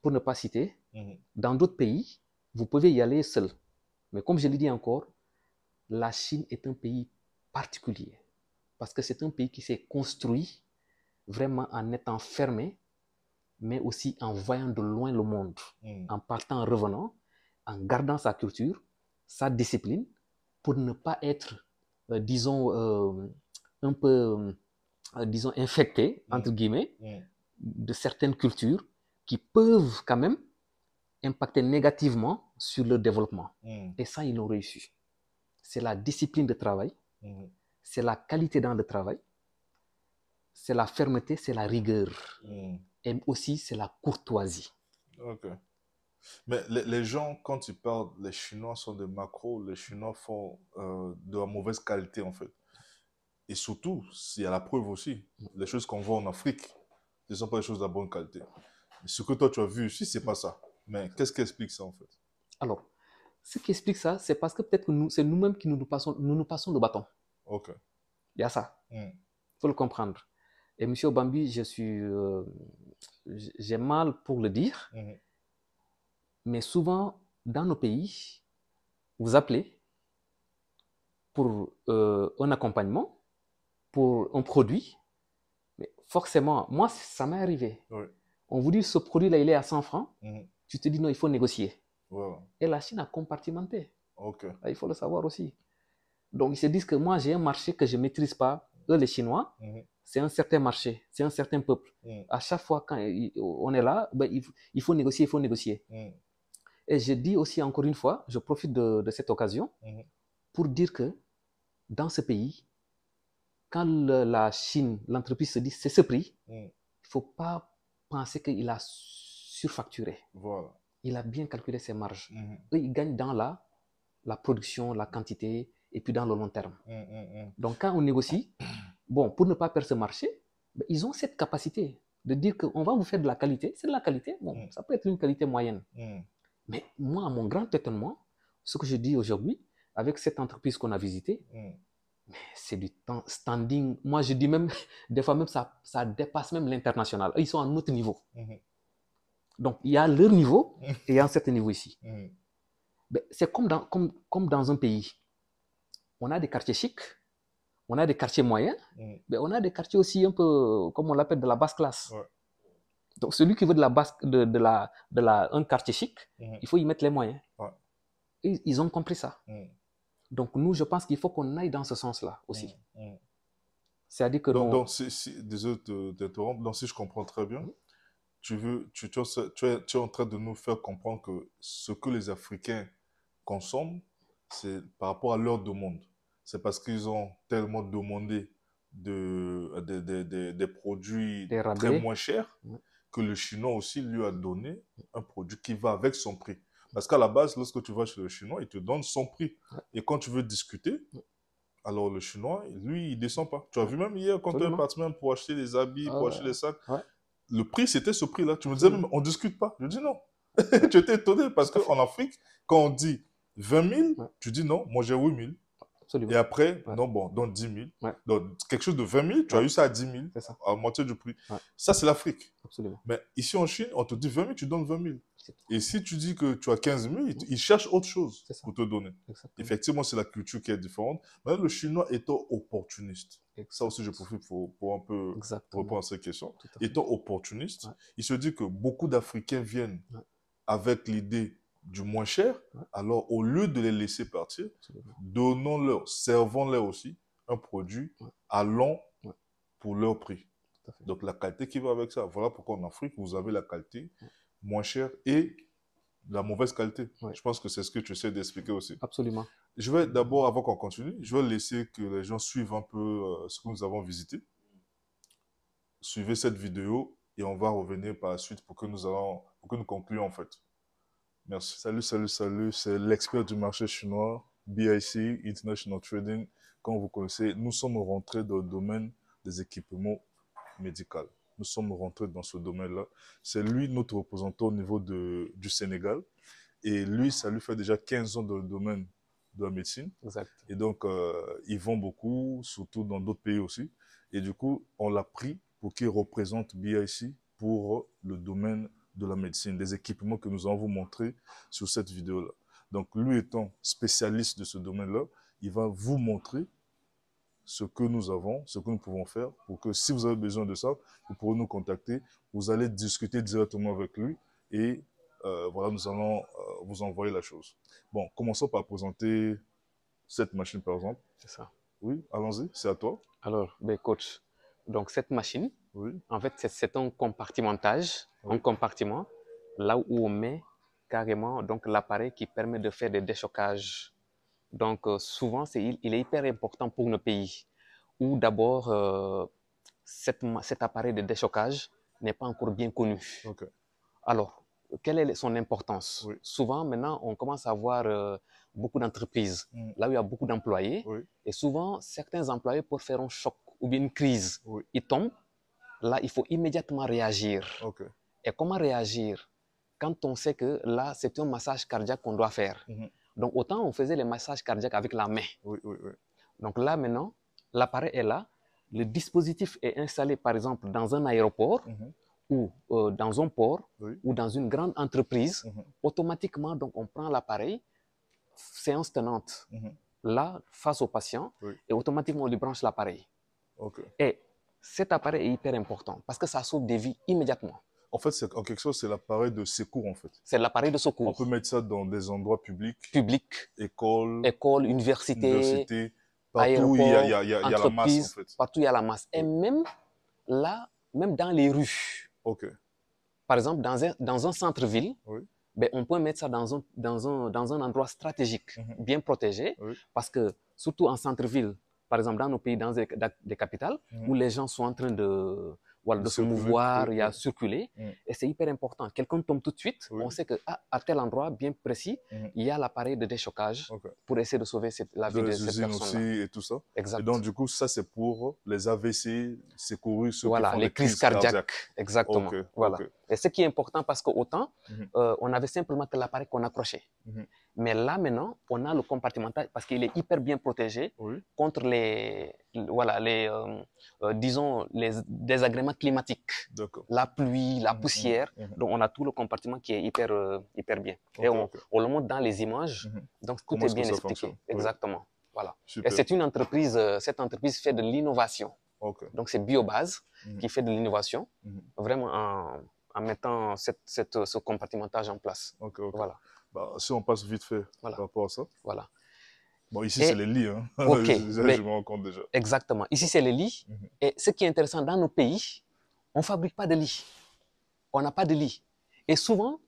pour ne pas citer, mm-hmm. dans d'autres pays, vous pouvez y aller seul. Mais comme je l'ai dit encore, la Chine est un pays particulier. Parce que c'est un pays qui s'est construit vraiment en étant fermé, mais aussi en voyant de loin le monde, hmm. en partant, en revenant, en gardant sa culture, sa discipline, pour ne pas être, euh, disons, euh, un peu, euh, disons, infecté, hmm. entre guillemets, hmm. de certaines cultures qui peuvent quand même impacter négativement sur le développement. Et ça, ils l'ont réussi. C'est la discipline de travail, c'est la qualité dans le travail, c'est la fermeté, c'est la rigueur. Hmm. Et aussi, c'est la courtoisie. Ok. Mais les, gens, quand ils parlent, les Chinois sont des macros, les Chinois font euh, de la mauvaise qualité, en fait. Et surtout, il y a la preuve aussi, les choses qu'on voit en Afrique, ne sont pas des choses de bonne qualité. ce que toi, tu as vu ici, c'est pas ça. Mais qu'est-ce qui explique ça, en fait Alors, ce qui explique ça, c'est parce que peut-être nous, c'est nous-mêmes qui nous, nous, passons, nous nous passons le bâton. Il y a ça. Il hmm. faut le comprendre. Et Monsieur Obambi je suis, euh, j'ai mal pour le dire, hmm. mais souvent dans nos pays, vous appelez pour euh, un accompagnement, pour un produit, mais forcément, moi, ça m'est arrivé. On vous dit, ce produit-là, il est à 100 francs. Hmm. Tu te dis, non, il faut négocier. Et la Chine a compartimenté. Ah, il faut le savoir aussi. Donc, ils se disent que moi, j'ai un marché que je ne maîtrise pas. Eux, les Chinois, mhm. c'est un certain marché, c'est un certain peuple. Mhm. À chaque fois, qu'on on est là, ben, il faut négocier, il faut négocier. Mhm. Et je dis aussi, encore une fois, je profite de, cette occasion pour dire que dans ce pays, quand la Chine, l'entreprise se dit c'est ce prix, il ne faut pas penser qu'il a surfacturé. Il a bien calculé ses marges. Eux, ils gagnent dans la, la production, la quantité, et puis dans le long terme. Mm, mm, mm. Donc quand on négocie, bon, pour ne pas perdre ce marché, ben, ils ont cette capacité de dire qu'on va vous faire de la qualité. C'est de la qualité, bon, ça peut être une qualité moyenne. Mais moi, à mon grand étonnement, ce que je dis aujourd'hui, avec cette entreprise qu'on a visitée, c'est du standing. Moi, je dis même, des fois même, ça, ça dépasse même l'international. Ils sont à un autre niveau. Mm-hmm. Donc, il y a leur niveau et il y a un certain niveau ici. Ben, c'est comme dans, comme, comme dans un pays on a des quartiers chics, on a des quartiers moyens, mm. mais on a des quartiers aussi un peu, comme on l'appelle, de la basse classe. Donc celui qui veut de la basse, de, la, de la, un quartier chic, mm. il faut y mettre les moyens. ils ont compris ça. Mm. Donc nous, je pense qu'il faut qu'on aille dans ce sens-là aussi. C'est-à-dire que... Donc, si, désolé donc si je comprends très bien, tu, veux, es, tu es en train de nous faire comprendre que ce que les Africains consomment, c'est par rapport à leur demande c'est parce qu'ils ont tellement demandé de, des produits très moins chers que le Chinois aussi lui a donné un produit qui va avec son prix. Parce qu'à la base, lorsque tu vas chez le Chinois, il te donne son prix. Et quand tu veux discuter, alors le Chinois, lui, il descend pas. Tu as vu même hier, quand tu es même pour acheter des habits, ah pour acheter des sacs, le prix, c'était ce prix-là. Tu me disais, mm. on ne discute pas. Je dis non. tu étais étonné parce qu'en Afrique, quand on dit 20 000, tu dis non, moi j'ai 8 000. Et après, non, bon, dans 10 000, quelque chose de 20 000, tu as eu ça à 10 000, à moitié du prix. Ça, c'est l'Afrique. Mais ici en Chine, on te dit 20 000, tu donnes 20 000. Et si tu dis que tu as 15 000, ils cherchent autre chose pour te donner. Effectivement, c'est la culture qui est différente. Mais le chinois étant opportuniste, Exactement. ça aussi je profite pour, un peu répondre à cette question, étant opportuniste, il se dit que beaucoup d'Africains viennent avec l'idée du moins cher, alors au lieu de les laisser partir, donnons-leur, servons-leur aussi un produit à long pour leur prix. Donc la qualité qui va avec ça. Voilà pourquoi en Afrique, vous avez la qualité moins chère et la mauvaise qualité. Je pense que c'est ce que tu essaies d'expliquer aussi. Absolument. Je vais d'abord, avant qu'on continue, je vais laisser que les gens suivent un peu euh, ce que nous avons visité. Suivez cette vidéo et on va revenir par la suite pour que nous, allons, pour que nous concluons en fait. Merci. Salut, salut, salut. C'est l'expert du marché chinois, BIC, International Trading. Comme vous connaissez, nous sommes rentrés dans le domaine des équipements médicaux. Nous sommes rentrés dans ce domaine-là. C'est lui notre représentant au niveau du Sénégal. Et lui, ça lui fait déjà 15 ans dans le domaine de la médecine. Exact. Et donc, euh, il vend beaucoup, surtout dans d'autres pays aussi. Et du coup, on l'a pris pour qu'il représente BIC pour le domaine de la médecine, des équipements que nous allons vous montrer sur cette vidéo-là. Donc, lui étant spécialiste de ce domaine-là, il va vous montrer ce que nous avons, ce que nous pouvons faire, pour que si vous avez besoin de ça, vous pourrez nous contacter, vous allez discuter directement avec lui et euh, voilà, nous allons euh, vous envoyer la chose. Bon, commençons par présenter cette machine, par exemple. C'est ça. Oui, allons-y, c'est à toi. Alors, ben, coach, donc cette machine, en fait, c'est un compartimentage un compartiment là où on met carrément donc l'appareil qui permet de faire des déchocages. Donc euh, souvent, il, est hyper important pour nos pays où d'abord euh, cet, appareil de déchocage n'est pas encore bien connu. Alors, quelle est son importance Souvent, maintenant, on commence à voir euh, beaucoup d'entreprises mm. là où il y a beaucoup d'employés. Et souvent, certains employés, pour faire un choc ou bien une crise, ils tombent. Là, il faut immédiatement réagir. OK. Et comment réagir quand on sait que là, c'est un massage cardiaque qu'on doit faire mhm. Donc, autant on faisait les massages cardiaques avec la main. Donc là, maintenant, l'appareil est là. Le dispositif est installé, par exemple, dans un aéroport mhm. ou euh, dans un port ou dans une grande entreprise. Mhm. Automatiquement, donc, on prend l'appareil, séance tenante, là, face au patient, et automatiquement, on lui branche l'appareil. Et cet appareil est hyper important parce que ça sauve des vies immédiatement. En fait, c'est, en quelque sorte, c'est l'appareil de secours, en fait. C'est l'appareil de secours. On peut mettre ça dans des endroits publics. Publics. Écoles. École, universités. Université, partout, il y, a, y la masse, en fait. Partout, il y a la masse. Et même là, même dans les rues. OK. Par exemple, dans un, dans un centre-ville, ben, on peut mettre ça dans un, dans un, endroit stratégique, mhm. bien protégé, parce que, surtout en centre-ville, par exemple, dans nos pays, dans des, capitales, mhm. où les gens sont en train de de se mouvoir, il y a circuler, mm. Et c'est hyper important. Quelqu'un tombe tout de suite, on sait que ah, à tel endroit bien précis, mm. il y a l'appareil de déchocage pour essayer de sauver la vie de, cette personne. et tout ça. Exact. Et donc, du coup, ça, c'est pour les AVC, secourir ceux voilà, qui font les, crises, cardiaques. Exactement. Voilà. Et ce qui est important, parce qu'autant, mm-hmm. euh, on avait simplement que l'appareil qu'on accrochait. Mm-hmm. Mais là, maintenant, on a le compartimentage parce qu'il est hyper bien protégé contre les, voilà, les, euh, euh, disons, les désagréments climatiques. La pluie, la mhm. poussière. Mhm. Donc, on a tout le compartiment qui est hyper, euh, hyper bien. Et on, le montre dans les images. Mhm. Donc, tout est bien expliqué. Exactement. Voilà. Et c'est une entreprise, cette entreprise fait de l'innovation. Donc, c'est Biobase qui fait de l'innovation. Vraiment en, mettant ce compartimentage en place. Voilà. Bah, si on passe vite fait par rapport à ça. Voilà. Bon, ici, c'est les lits. Hein. je, me rends compte déjà. Exactement. Ici, c'est les lits. Mhm. Et ce qui est intéressant, dans nos pays, on ne fabrique pas de lits. On n'a pas de lits. Et souvent,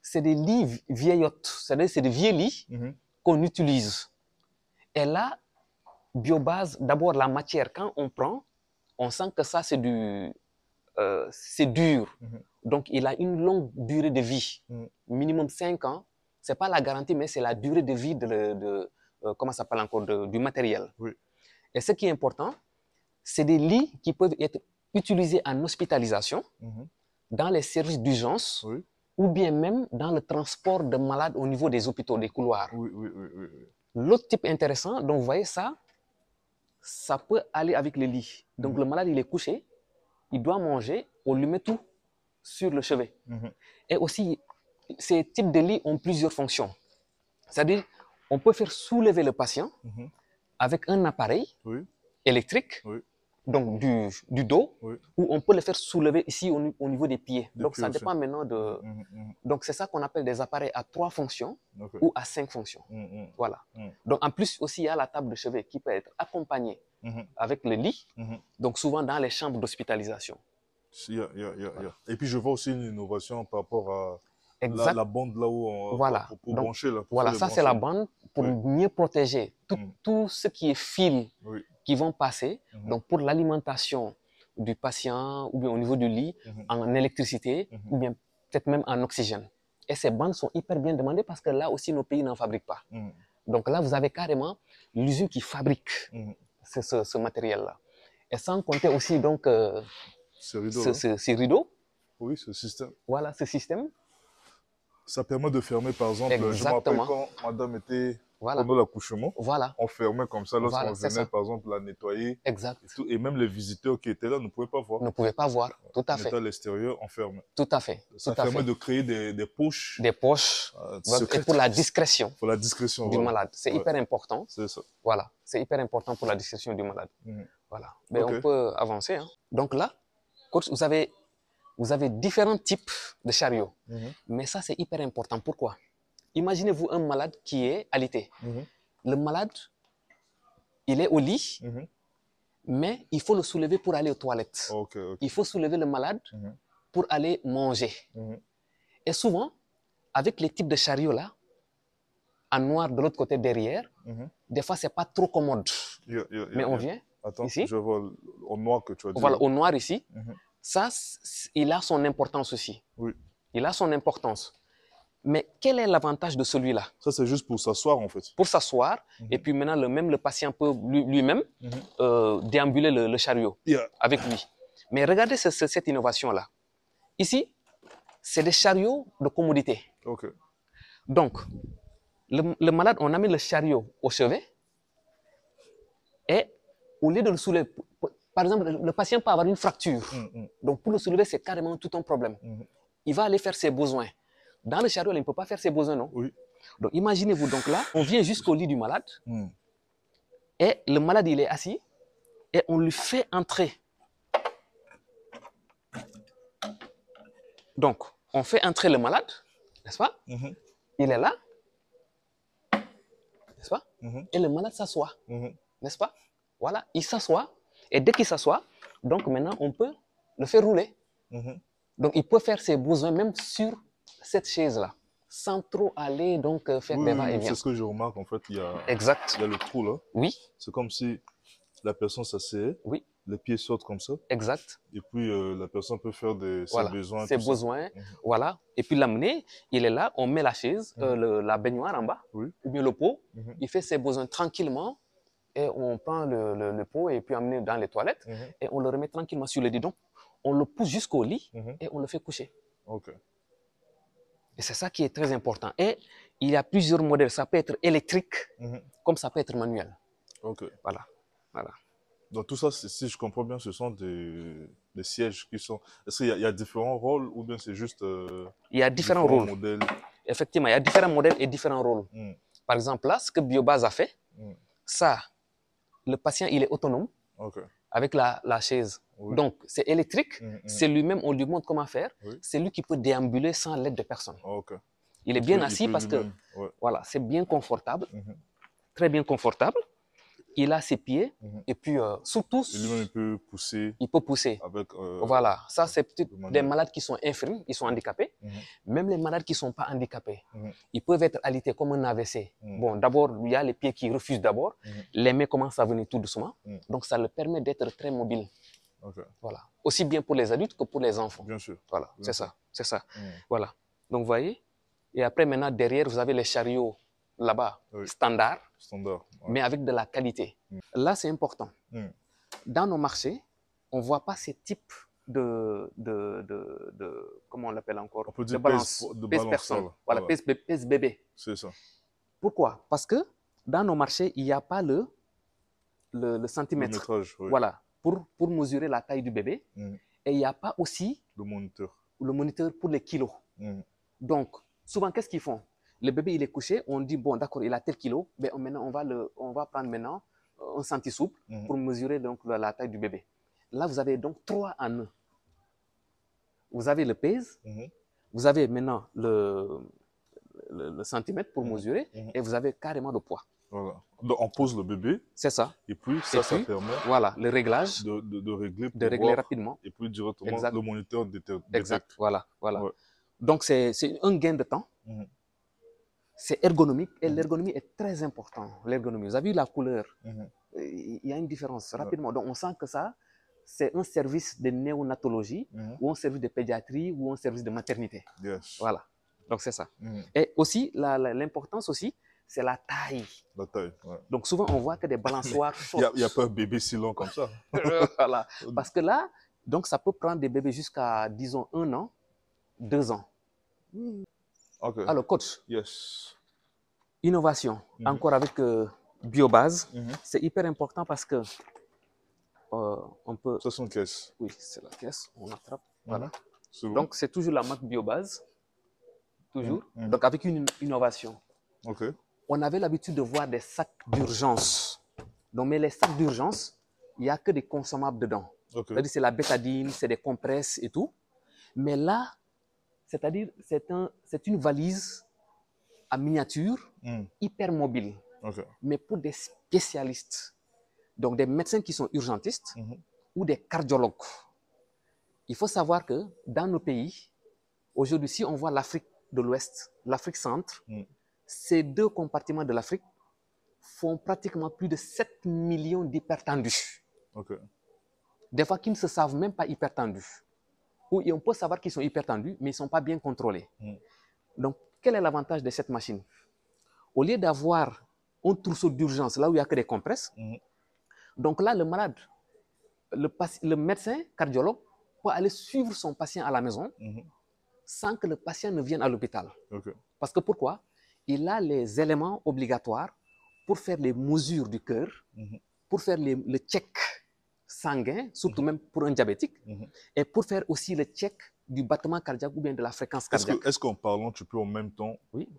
c'est des lits vieillottes. C'est-à-dire, c'est des vieux lits mhm. qu'on utilise. Et là, biobase, d'abord, la matière, quand on prend, on sent que ça, c'est du... Euh, c'est dur. Mhm. Donc, il a une longue durée de vie, minimum 5 ans c'est pas la garantie, mais c'est la durée de vie de, de euh, encore, du matériel. Et ce qui est important, c'est des lits qui peuvent être utilisés en hospitalisation, mhm. dans les services d'urgence, ou bien même dans le transport de malades au niveau des hôpitaux, des couloirs. L'autre type intéressant, donc vous voyez ça, ça peut aller avec les lits. Donc mhm. le malade, il est couché, il doit manger, on lui met tout sur le chevet. Mhm. Et aussi, ces types de lits ont plusieurs fonctions. C'est-à-dire, on peut faire soulever le patient mhm. avec un appareil électrique, donc du, dos, ou on peut le faire soulever ici au, niveau des pieds. donc ça dépend maintenant de. Mhm, mhm. Donc c'est ça qu'on appelle des appareils à trois fonctions ou à cinq fonctions. Voilà. Donc en plus aussi, il y a la table de chevet qui peut être accompagnée avec le lit, donc souvent dans les chambres d'hospitalisation. Et puis je vois aussi une innovation par rapport à Exact. La, bande là-haut, voilà. pour, brancher. Là, voilà, ça c'est la bande pour mieux protéger tout, mm. tout, ce qui est fil qui vont passer. Mm-hmm. Donc pour l'alimentation du patient ou bien au niveau du lit, mm-hmm. en électricité mm-hmm. ou bien peut-être même en oxygène. Et ces bandes sont hyper bien demandées parce que là aussi nos pays n'en fabriquent pas. Mm. Donc là vous avez carrément l'usine qui fabrique ce, ce, matériel-là. Et sans compter aussi donc euh, ce rideau. Hein. Oui, ce système. Voilà, ce système ça permet de fermer, par exemple, Exactement. je me rappelle quand madame était pendant l'accouchement, on fermait comme ça lorsqu'on venait, par exemple, la nettoyer. Exact. Et, même les visiteurs qui étaient là ne pouvaient pas voir. Ne pouvaient pas voir, tout à fait. On était à l'extérieur, on fermait. Tout à fait. ça permet de créer des, poches. Des poches. Euh, pour la discrétion. Pour la discrétion, Du malade. C'est hyper important. C'est ça. Voilà. C'est hyper important pour la discrétion du malade. Mhm. Voilà. Mais on peut avancer. Hein. Donc là, coach, vous avez vous avez différents types de chariots. Mhm. Mais ça, c'est hyper important. Pourquoi Imaginez-vous un malade qui est alité. Mhm. Le malade, il est au lit, mhm. mais il faut le soulever pour aller aux toilettes. Il faut soulever le malade pour aller manger. Et souvent, avec les types de chariots-là, en noir de l'autre côté derrière, des fois, c'est pas trop commode. mais on vient Attends, ici. Je vois au noir que tu as dit. Voilà, au noir ici ça, il a son importance aussi. Oui. Il a son importance. Mais quel est l'avantage de celui-là Ça, c'est juste pour s'asseoir, en fait. Pour s'asseoir. Mhm. Et puis maintenant, le même, le patient peut lui-même mhm. euh, déambuler le, chariot avec lui. Mais regardez cette innovation-là. Ici, c'est des chariots de commodité. Ok. Donc, le, le, malade, on a mis le chariot au chevet. Et au lieu de le soulever, par exemple, le patient peut avoir une fracture. Mm, mm. Donc, pour le soulever, c'est carrément tout un problème. Mm, il va aller faire ses besoins. Dans le chariot, il ne peut pas faire ses besoins, non Oui. Donc, imaginez-vous donc là, on vient jusqu'au lit du malade. Et le malade, il est assis. Et on lui fait entrer. Donc, on fait entrer le malade, n'est-ce pas Il est là. N'est-ce pas Et le malade s'assoit. N'est-ce pas Voilà, il s'assoit. Et dès qu'il s'assoit, donc maintenant, on peut le faire rouler. Mhm. Donc, il peut faire ses besoins même sur cette chaise-là, sans trop aller donc euh, faire des va C'est ce que je remarque, en fait, il y a, exact. Il y a le trou là. Oui. C'est comme si la personne s'assied. Oui. Les pieds sortent comme ça. Exact. Et puis, euh, la personne peut faire des, ses besoins. Ses besoins, mhm. voilà. Et puis, l'amener, il est là, on met la chaise, euh, mhm. la baignoire en bas, ou bien le pot. Il fait ses besoins tranquillement et on prend le, le, pot et puis amener dans les toilettes mhm. et on le remet tranquillement sur le guidon. On le pousse jusqu'au lit mhm. et on le fait coucher. OK. Et c'est ça qui est très important. Et il y a plusieurs modèles. Ça peut être électrique mhm. comme ça peut être manuel. OK. Voilà. voilà. Donc tout ça, si je comprends bien, ce sont des, des sièges qui sont... Est-ce qu'il y, a différents rôles ou bien c'est juste... Euh, il y a différents, rôles. Modèles? Effectivement, il y a différents modèles et différents rôles. Hmm. Par exemple, là, ce que Biobase a fait, hmm. ça, le patient, il est autonome avec la, chaise. Donc, c'est électrique, mm, mm. c'est lui-même, on lui montre comment faire. C'est lui qui peut déambuler sans l'aide de personne. Ah, il est bien assis parce que voilà, c'est bien confortable, mm-hmm. très bien confortable il a ses pieds mhm. et puis euh, surtout il peut pousser il peut pousser avec, euh, voilà ça c'est des malades qui sont infirmes ils sont handicapés mhm. même les malades qui sont pas handicapés mhm. ils peuvent être alités comme un AVC bon d'abord il y a les pieds qui refusent d'abord les mains commencent à venir tout doucement donc ça le permet d'être très mobile voilà aussi bien pour les adultes que pour les enfants bien sûr voilà c'est ça c'est ça voilà donc vous voyez et après maintenant derrière vous avez les chariots là-bas, standard, mais avec de la qualité. Mm. Là, c'est important. Mm. Dans nos marchés, on ne voit pas ces types de, de, de, comment on l'appelle encore On peut dire de balance, de Voilà, voilà. Pèse, bébé. C'est ça. Pourquoi Parce que dans nos marchés, il n'y a pas le, le, centimètre. Le métrage, Voilà, pour, pour mesurer la taille du bébé. Mm. Et il n'y a pas aussi. Le moniteur. Le moniteur pour les kilos. Donc, souvent, qu'est-ce qu'ils font le bébé il est couché, on dit bon d'accord, il a tel kilo, mais maintenant on va le, on va prendre maintenant euh, un senti souple mhm. pour mesurer donc la, taille du bébé. Là vous avez donc trois anneaux. Vous avez le pèse, mhm. vous avez maintenant le, le, centimètre pour mhm. mesurer et vous avez carrément le poids. Voilà. on pose le bébé. C'est ça. Et puis ça, permet. Voilà, le réglage. De, de, régler. de régler rapidement. Et puis directement exact. le moniteur détecte. Exact. Voilà, voilà. Donc c'est un gain de temps c'est ergonomique et l'ergonomie est très importante. L'ergonomie, vous avez vu la couleur, mhm. il y a une différence rapidement. Donc on sent que ça, c'est un service de néonatologie mhm. ou un service de pédiatrie ou un service de maternité. Voilà, donc c'est ça. Mhm. Et aussi, l'importance aussi, c'est la taille. La taille, Donc souvent, on voit que des balançoires Il n'y a, a, pas un bébé si long comme ça. voilà, parce que là, donc ça peut prendre des bébés jusqu'à, disons, un an, deux ans. Hmm. Alors, ah, coach, innovation, mhm. encore avec euh, biobase, mhm. c'est hyper important parce que euh, on peut. Ça, c'est une caisse. Oui, c'est la caisse, on attrape. Mhm. Voilà. Donc, c'est toujours la marque biobase, toujours. Donc, avec une innovation. OK. On avait l'habitude de voir des sacs d'urgence. Donc, mais les sacs d'urgence, il n'y a que des consommables dedans. Okay. C'est la bétadine, c'est des compresses et tout. Mais là, c'est-à-dire, c'est une valise à miniature, hmm. hyper mobile, mais pour des spécialistes. Donc, des médecins qui sont urgentistes hmm. ou des cardiologues. Il faut savoir que dans nos pays, aujourd'hui, si on voit l'Afrique de l'Ouest, l'Afrique centre, hmm. ces deux compartiments de l'Afrique font pratiquement plus de 7 millions d'hypertendus. Des fois qui ne se savent même pas hypertendus où on peut savoir qu'ils sont hyper tendus, mais ils ne sont pas bien contrôlés. Mm. Donc, quel est l'avantage de cette machine Au lieu d'avoir un trousseau d'urgence là où il n'y a que des compresses, mm. donc là, le malade, le, le, médecin cardiologue peut aller suivre son patient à la maison mm-hmm. sans que le patient ne vienne à l'hôpital. Parce que pourquoi Il a les éléments obligatoires pour faire les mesures du cœur, mm-hmm. pour faire le check sanguin, surtout même pour un diabétique, mhm. et pour faire aussi le check du battement cardiaque ou bien de la fréquence cardiaque. Est-ce qu'en parlant, tu peux en même temps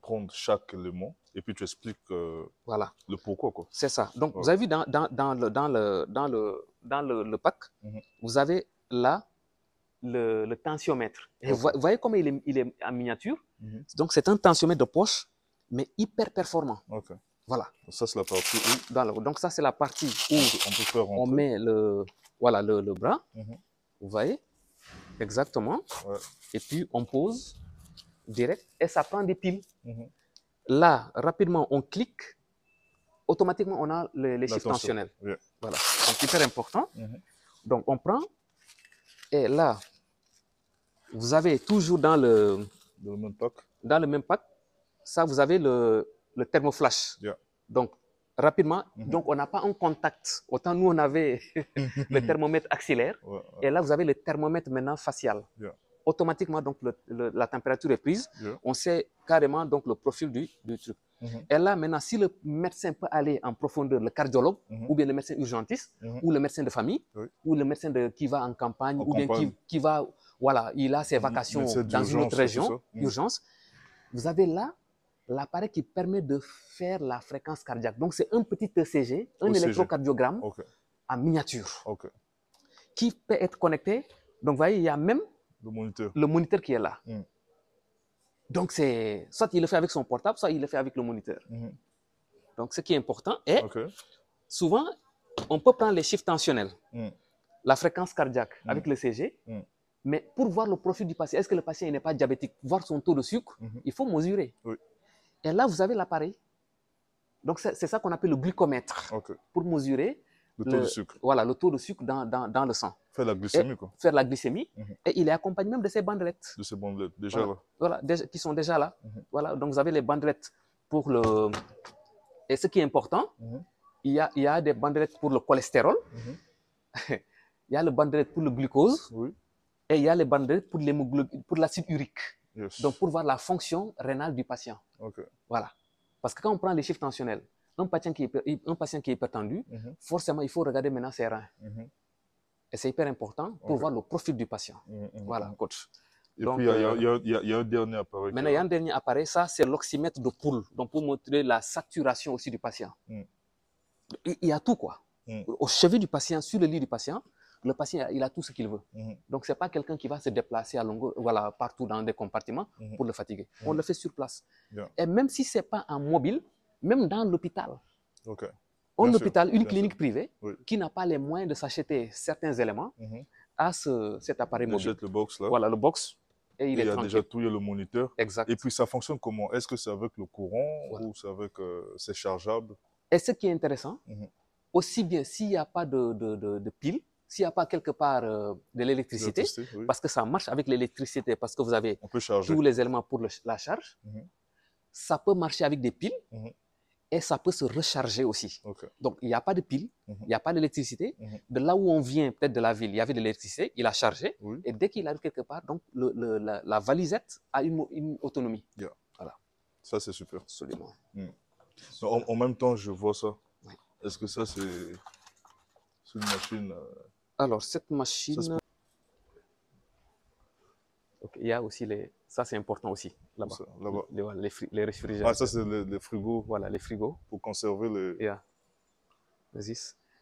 prendre chaque élément et puis tu expliques euh, voilà. le pourquoi C'est ça. Donc, vous avez vu dans, dans, le, dans, le, dans, le, dans le, pack, mhm. vous avez là le, tensiomètre. Et mhm. vous voyez comment il est, il est en miniature Donc, c'est un tensiomètre de poche, mais hyper performant. Voilà. Ça, c'est la partie où... Donc, ça, c'est la partie où on, peut on met le, voilà, le, bras. Mhm. Vous voyez Exactement. Et puis, on pose direct et ça prend des piles. Mhm. Là, rapidement, on clique. Automatiquement, on a les, chiffres tensionnels. Voilà. Donc, hyper important. Mhm. Donc, on prend. Et là, vous avez toujours dans le... Dans le même pack. Ça, vous avez le, le thermoflash. Donc, rapidement, mhm. donc on n'a pas un contact. Autant nous, on avait le thermomètre axillaire. Et là, vous avez le thermomètre maintenant facial. Automatiquement, donc, la température est prise. On sait carrément donc, le profil du, truc. Mhm. Et là, maintenant, si le médecin peut aller en profondeur, le cardiologue, mhm. ou bien le médecin urgentiste, ou le médecin de famille, ou le médecin qui va en campagne, ou bien Qui, qui, va, voilà, il a ses vacations dans une autre région, urgence, vous avez là l'appareil qui permet de faire la fréquence cardiaque. Donc, c'est un petit ECG, un e électrocardiogramme en miniature, qui peut être connecté. Donc, vous voyez, il y a même le moniteur, le moniteur qui est là. Mm. Donc, c'est soit il le fait avec son portable, soit il le fait avec le moniteur. Mm-hmm. Donc, ce qui est important est, souvent, on peut prendre les chiffres tensionnels, mm. la fréquence cardiaque mm. avec le e CG, mais pour voir le profil du patient, est-ce que le patient n'est pas diabétique, voir son taux de sucre, mm-hmm. il faut mesurer. Oui. Et là, vous avez l'appareil. Donc, c'est ça qu'on appelle le glucomètre pour mesurer le taux de sucre. Voilà, le taux de sucre dans, dans, dans le sang. Faire la glycémie, et, quoi. Faire la glycémie. Mhm. Et il est accompagné même de ces bandelettes. De ces bandelettes, déjà là. Voilà, qui sont déjà là. Mhm. Voilà, donc vous avez les bandelettes pour le. Et ce qui est important, mhm. il, y a, il y a des bandelettes pour le cholestérol, il y a les bandelettes pour le glucose, et il y a les bandelettes pour, pour l'acide urique. Donc, pour voir la fonction rénale du patient. Voilà. Parce que quand on prend les chiffres tensionnels, un patient qui est, un patient qui est hypertendu, mhm. forcément, il faut regarder maintenant ses reins. Mhm. Et c'est hyper important pour voir le profil du patient. Mhm, voilà, coach. Et puis, il y, y, a un dernier appareil. Maintenant, il y a un dernier appareil. Ça, c'est l'oxymètre de poule. Donc, pour montrer la saturation aussi du patient. Mm. Il y a tout, quoi. Mm. Au chevet du patient, sur le lit du patient, le patient, il a tout ce qu'il veut. Mhm. Donc, ce n'est pas quelqu'un qui va se déplacer à voilà, partout dans des compartiments mhm. pour le fatiguer. Mhm. On le fait sur place. Et même si ce n'est pas en mobile, même dans l'hôpital. ok, En hôpital, une clinique privée qui n'a pas les moyens de s'acheter certains éléments à ce, cet appareil mobile. le box, là. Voilà, le box. Et il, est il a déjà a le moniteur. Exact. Et puis, ça fonctionne comment Est-ce que c'est avec le courant ou c'est avec... Euh, c'est chargeable Et ce qui est intéressant, aussi bien s'il n'y a pas de, de, de pile, s'il n'y a pas quelque part euh, de l'électricité, parce que ça marche avec l'électricité, parce que vous avez tous les éléments pour la charge, mhm. ça peut marcher avec des piles mhm. et ça peut se recharger aussi. Donc, il n'y a pas de piles, mhm. il n'y a pas d'électricité. De là où on vient, peut-être de la ville, il y avait de l'électricité, il a chargé. Et dès qu'il arrive quelque part, donc la, valisette a une, autonomie. Voilà. Ça, c'est super. Absolument. Hmm. En, même temps, je vois ça. Est-ce que ça, c'est une machine euh, alors, cette machine... il y a aussi les... Ça, c'est important aussi, là-bas. les, les, réfrigérateurs. Ah, ça, c'est les, frigos. Voilà, les frigos. Pour conserver le... Yeah.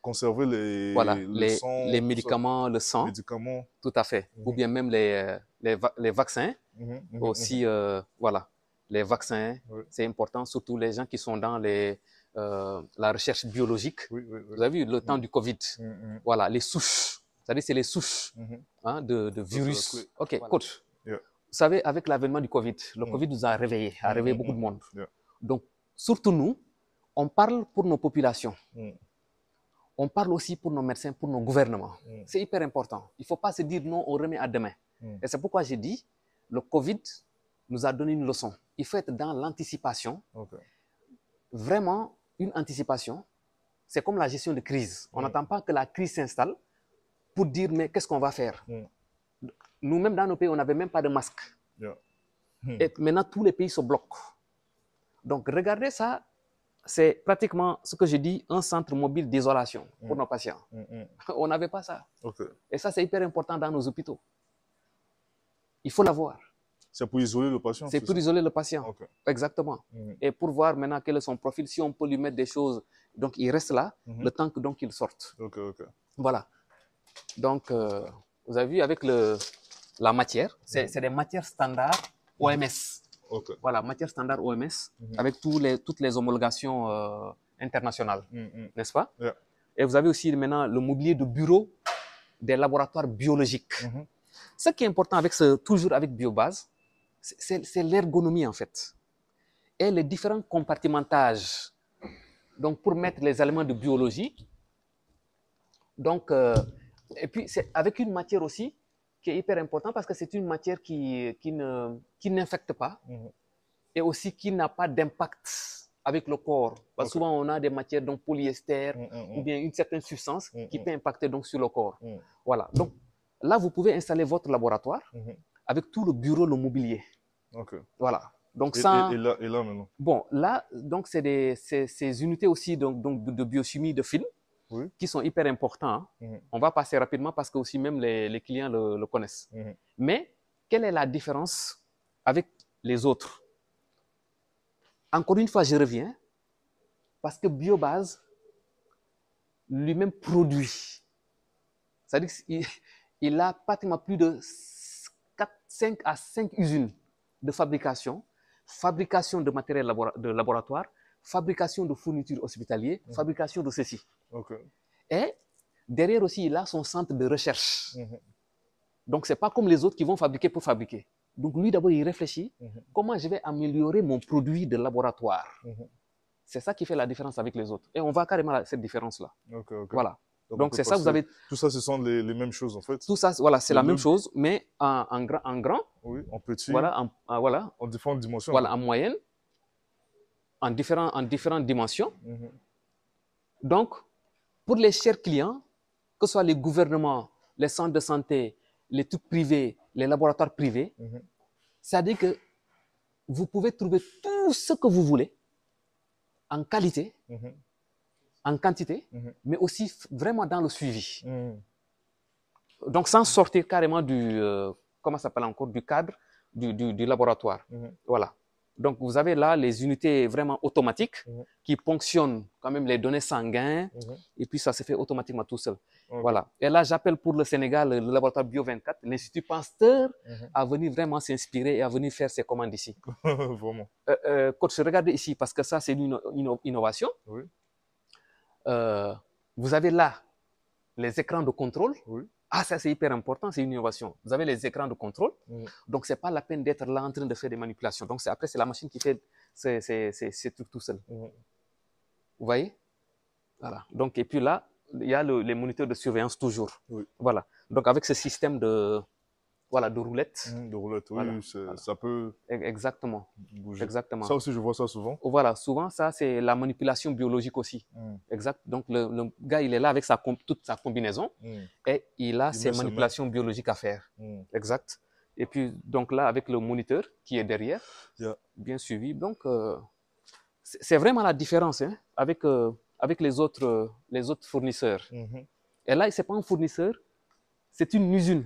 Conserver les... Voilà, le sang, les, médicaments, le sang. médicaments. Tout à fait. Ou mhm. bien même les, les, vaccins. Mhm, mhm, aussi, euh, voilà. Les vaccins, c'est important, surtout les gens qui sont dans les euh, la recherche biologique. Vous avez vu le temps du Covid. Mm, mm. Voilà, les souches. C'est-à-dire, c'est les souches mm-hmm. hein, de, virus. OK, coach. Vous savez, avec l'avènement du Covid, le mm. Covid nous a réveillés, a réveillé beaucoup de monde. Donc, surtout nous, on parle pour nos populations. On parle aussi pour nos médecins, pour nos gouvernements. C'est hyper important. Il ne faut pas se dire non, on remet à demain. Et c'est pourquoi j'ai dit, le Covid nous a donné une leçon. Il faut être dans l'anticipation. Vraiment, une anticipation. C'est comme la gestion de crise. On mm. n'attend pas que la crise s'installe pour dire, mais qu'est-ce qu'on va faire mm. Nous-mêmes, dans nos pays, on n'avait même pas de masque. Mm. Et maintenant, tous les pays se bloquent. Donc, regardez ça, c'est pratiquement ce que je dis, un centre mobile d'isolation pour nos patients. On n'avait pas ça. Et ça, c'est hyper important dans nos hôpitaux. Il faut l'avoir. C'est pour isoler le patient C'est pour isoler le patient. Exactement. Mhm. Et pour voir maintenant quel est son profil, si on peut lui mettre des choses. Donc, il reste là, mhm. le temps que, donc il sorte. Ok, ok. Voilà. Donc, euh, vous avez vu avec le, la matière, c'est mhm. des matières standards OMS. Voilà, matière standard OMS, avec tous les, toutes les homologations euh, internationales, n'est-ce pas Et vous avez aussi maintenant le mobilier de bureau des laboratoires biologiques. Ce qui est important avec toujours avec Biobase, c'est l'ergonomie en fait. Et les différents compartimentages. Donc pour mettre les éléments de biologie. Donc, euh, et puis c'est avec une matière aussi qui est hyper importante parce que c'est une matière qui, qui n'infecte qui pas mhm. et aussi qui n'a pas d'impact avec le corps. Parce souvent, on a des matières, donc polyester mhm, mhm, ou bien une certaine substance qui peut impacter donc sur le corps. Voilà. Donc là, vous pouvez installer votre laboratoire avec tout le bureau, le mobilier. OK. Voilà. Donc ça. Et, là, maintenant. Bon, là, donc c'est ces unités aussi donc, donc de, biochimie de film qui sont hyper importants. Hein. Mhm. On va passer rapidement parce que aussi même les, clients le, connaissent. Mhm. Mais quelle est la différence avec les autres Encore une fois, je reviens parce que Biobase lui-même produit. C'est-à-dire qu'il a pratiquement plus de 5 à 5 usines de fabrication, fabrication de matériel de laboratoire, fabrication de fournitures hospitalières, mhm. fabrication de ceci. Et derrière aussi, il a son centre de recherche. Mhm. Donc, ce n'est pas comme les autres qui vont fabriquer pour fabriquer. Donc, lui, d'abord, il réfléchit mhm. comment je vais améliorer mon produit de laboratoire. C'est ça qui fait la différence avec les autres. Et on voit carrément cette différence-là. Voilà. Donc, c'est ça, vous avez... Tout ça, ce sont les, mêmes choses, en fait. Tout ça, voilà, c'est la même, chose, mais en, en, grand, en Oui, en petit. Ah, voilà, en, différentes dimensions. Voilà, en moyenne, en, différents, en différentes dimensions. Mhm. Donc, pour les chers clients, que ce soit les gouvernements, les centres de santé, les trucs privés, les laboratoires privés, mhm. c'est-à-dire que vous pouvez trouver tout ce que vous voulez en qualité, mhm en quantité, mhm. mais aussi vraiment dans le suivi. Mhm. Donc, sans sortir carrément du, euh, s'appelle encore, du cadre du, laboratoire. Mhm. Voilà. Donc, vous avez là les unités vraiment automatiques qui ponctionnent quand même les données sanguines et puis ça se fait automatiquement tout seul. Voilà. Et là, j'appelle pour le Sénégal, le laboratoire Bio24, l'Institut Pasteur à venir vraiment s'inspirer et à venir faire ses commandes ici. vraiment. Euh, euh coach, regardez ici parce que ça, c'est une, innovation. Oui. Euh, vous avez là les écrans de contrôle. Ah, ça c'est hyper important, c'est une innovation. Vous avez les écrans de contrôle, mm. donc c'est pas la peine d'être là en train de faire des manipulations. Donc après, c'est la machine qui fait ces trucs tout seul. Mm. Vous voyez Voilà. Donc, et puis là, il y a les moniteurs de surveillance toujours. Voilà. Donc avec ce système de, voilà, de roulettes. Mmh, de roulette, oui, ça peut. E-, exactement. Exactement. Ça aussi, je vois ça souvent. Oh, voilà, souvent, ça, c'est la manipulation biologique aussi. Mmh. Exact. Donc, le, gars, il est là avec sa, toute sa combinaison mmh. et il a ses manipulations biologiques à faire. Exact. Et puis, donc là, avec le moniteur qui est derrière, bien suivi. Donc, euh, c'est vraiment la différence hein, avec, euh, avec les, autres, euh, les autres fournisseurs. Et là, ce n'est pas un fournisseur, c'est une usine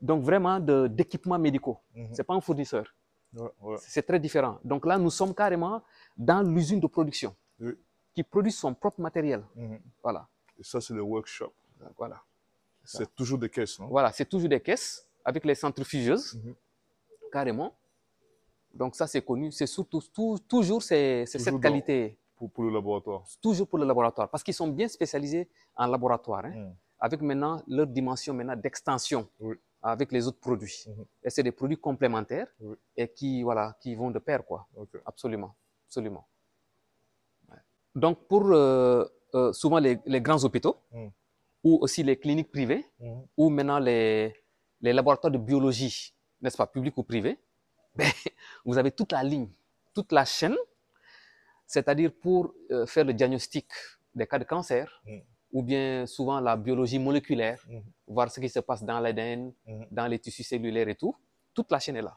donc vraiment d'équipements médicaux. Mhm. c'est Ce n'est pas un fournisseur. C'est très différent. Donc là, nous sommes carrément dans l'usine de production qui produit son propre matériel. Mhm. Voilà. Et ça, c'est le workshop. Voilà. C'est toujours des caisses, non Voilà, c'est toujours des caisses avec les centrifugeuses, mhm. carrément. Donc ça, c'est connu. C'est surtout toujours, c'est cette qualité. Pour, pour, le laboratoire. Toujours pour le laboratoire, parce qu'ils sont bien spécialisés en laboratoire, hein. avec maintenant leur dimension maintenant d'extension. Oui avec les autres produits. Mhm. Et c'est des produits complémentaires et qui, voilà, qui vont de pair, quoi. Absolument, absolument. Donc, pour euh, euh, souvent les, grands hôpitaux, mhm. ou aussi les cliniques privées, mhm. ou maintenant les, laboratoires de biologie, n'est-ce pas, public ou privé, ben, vous avez toute la ligne, toute la chaîne, c'est-à-dire pour euh, faire le diagnostic des cas de cancer, ou bien souvent la biologie moléculaire, mhm. voir ce qui se passe dans l'ADN, mhm. dans les tissus cellulaires et tout, toute la chaîne est là.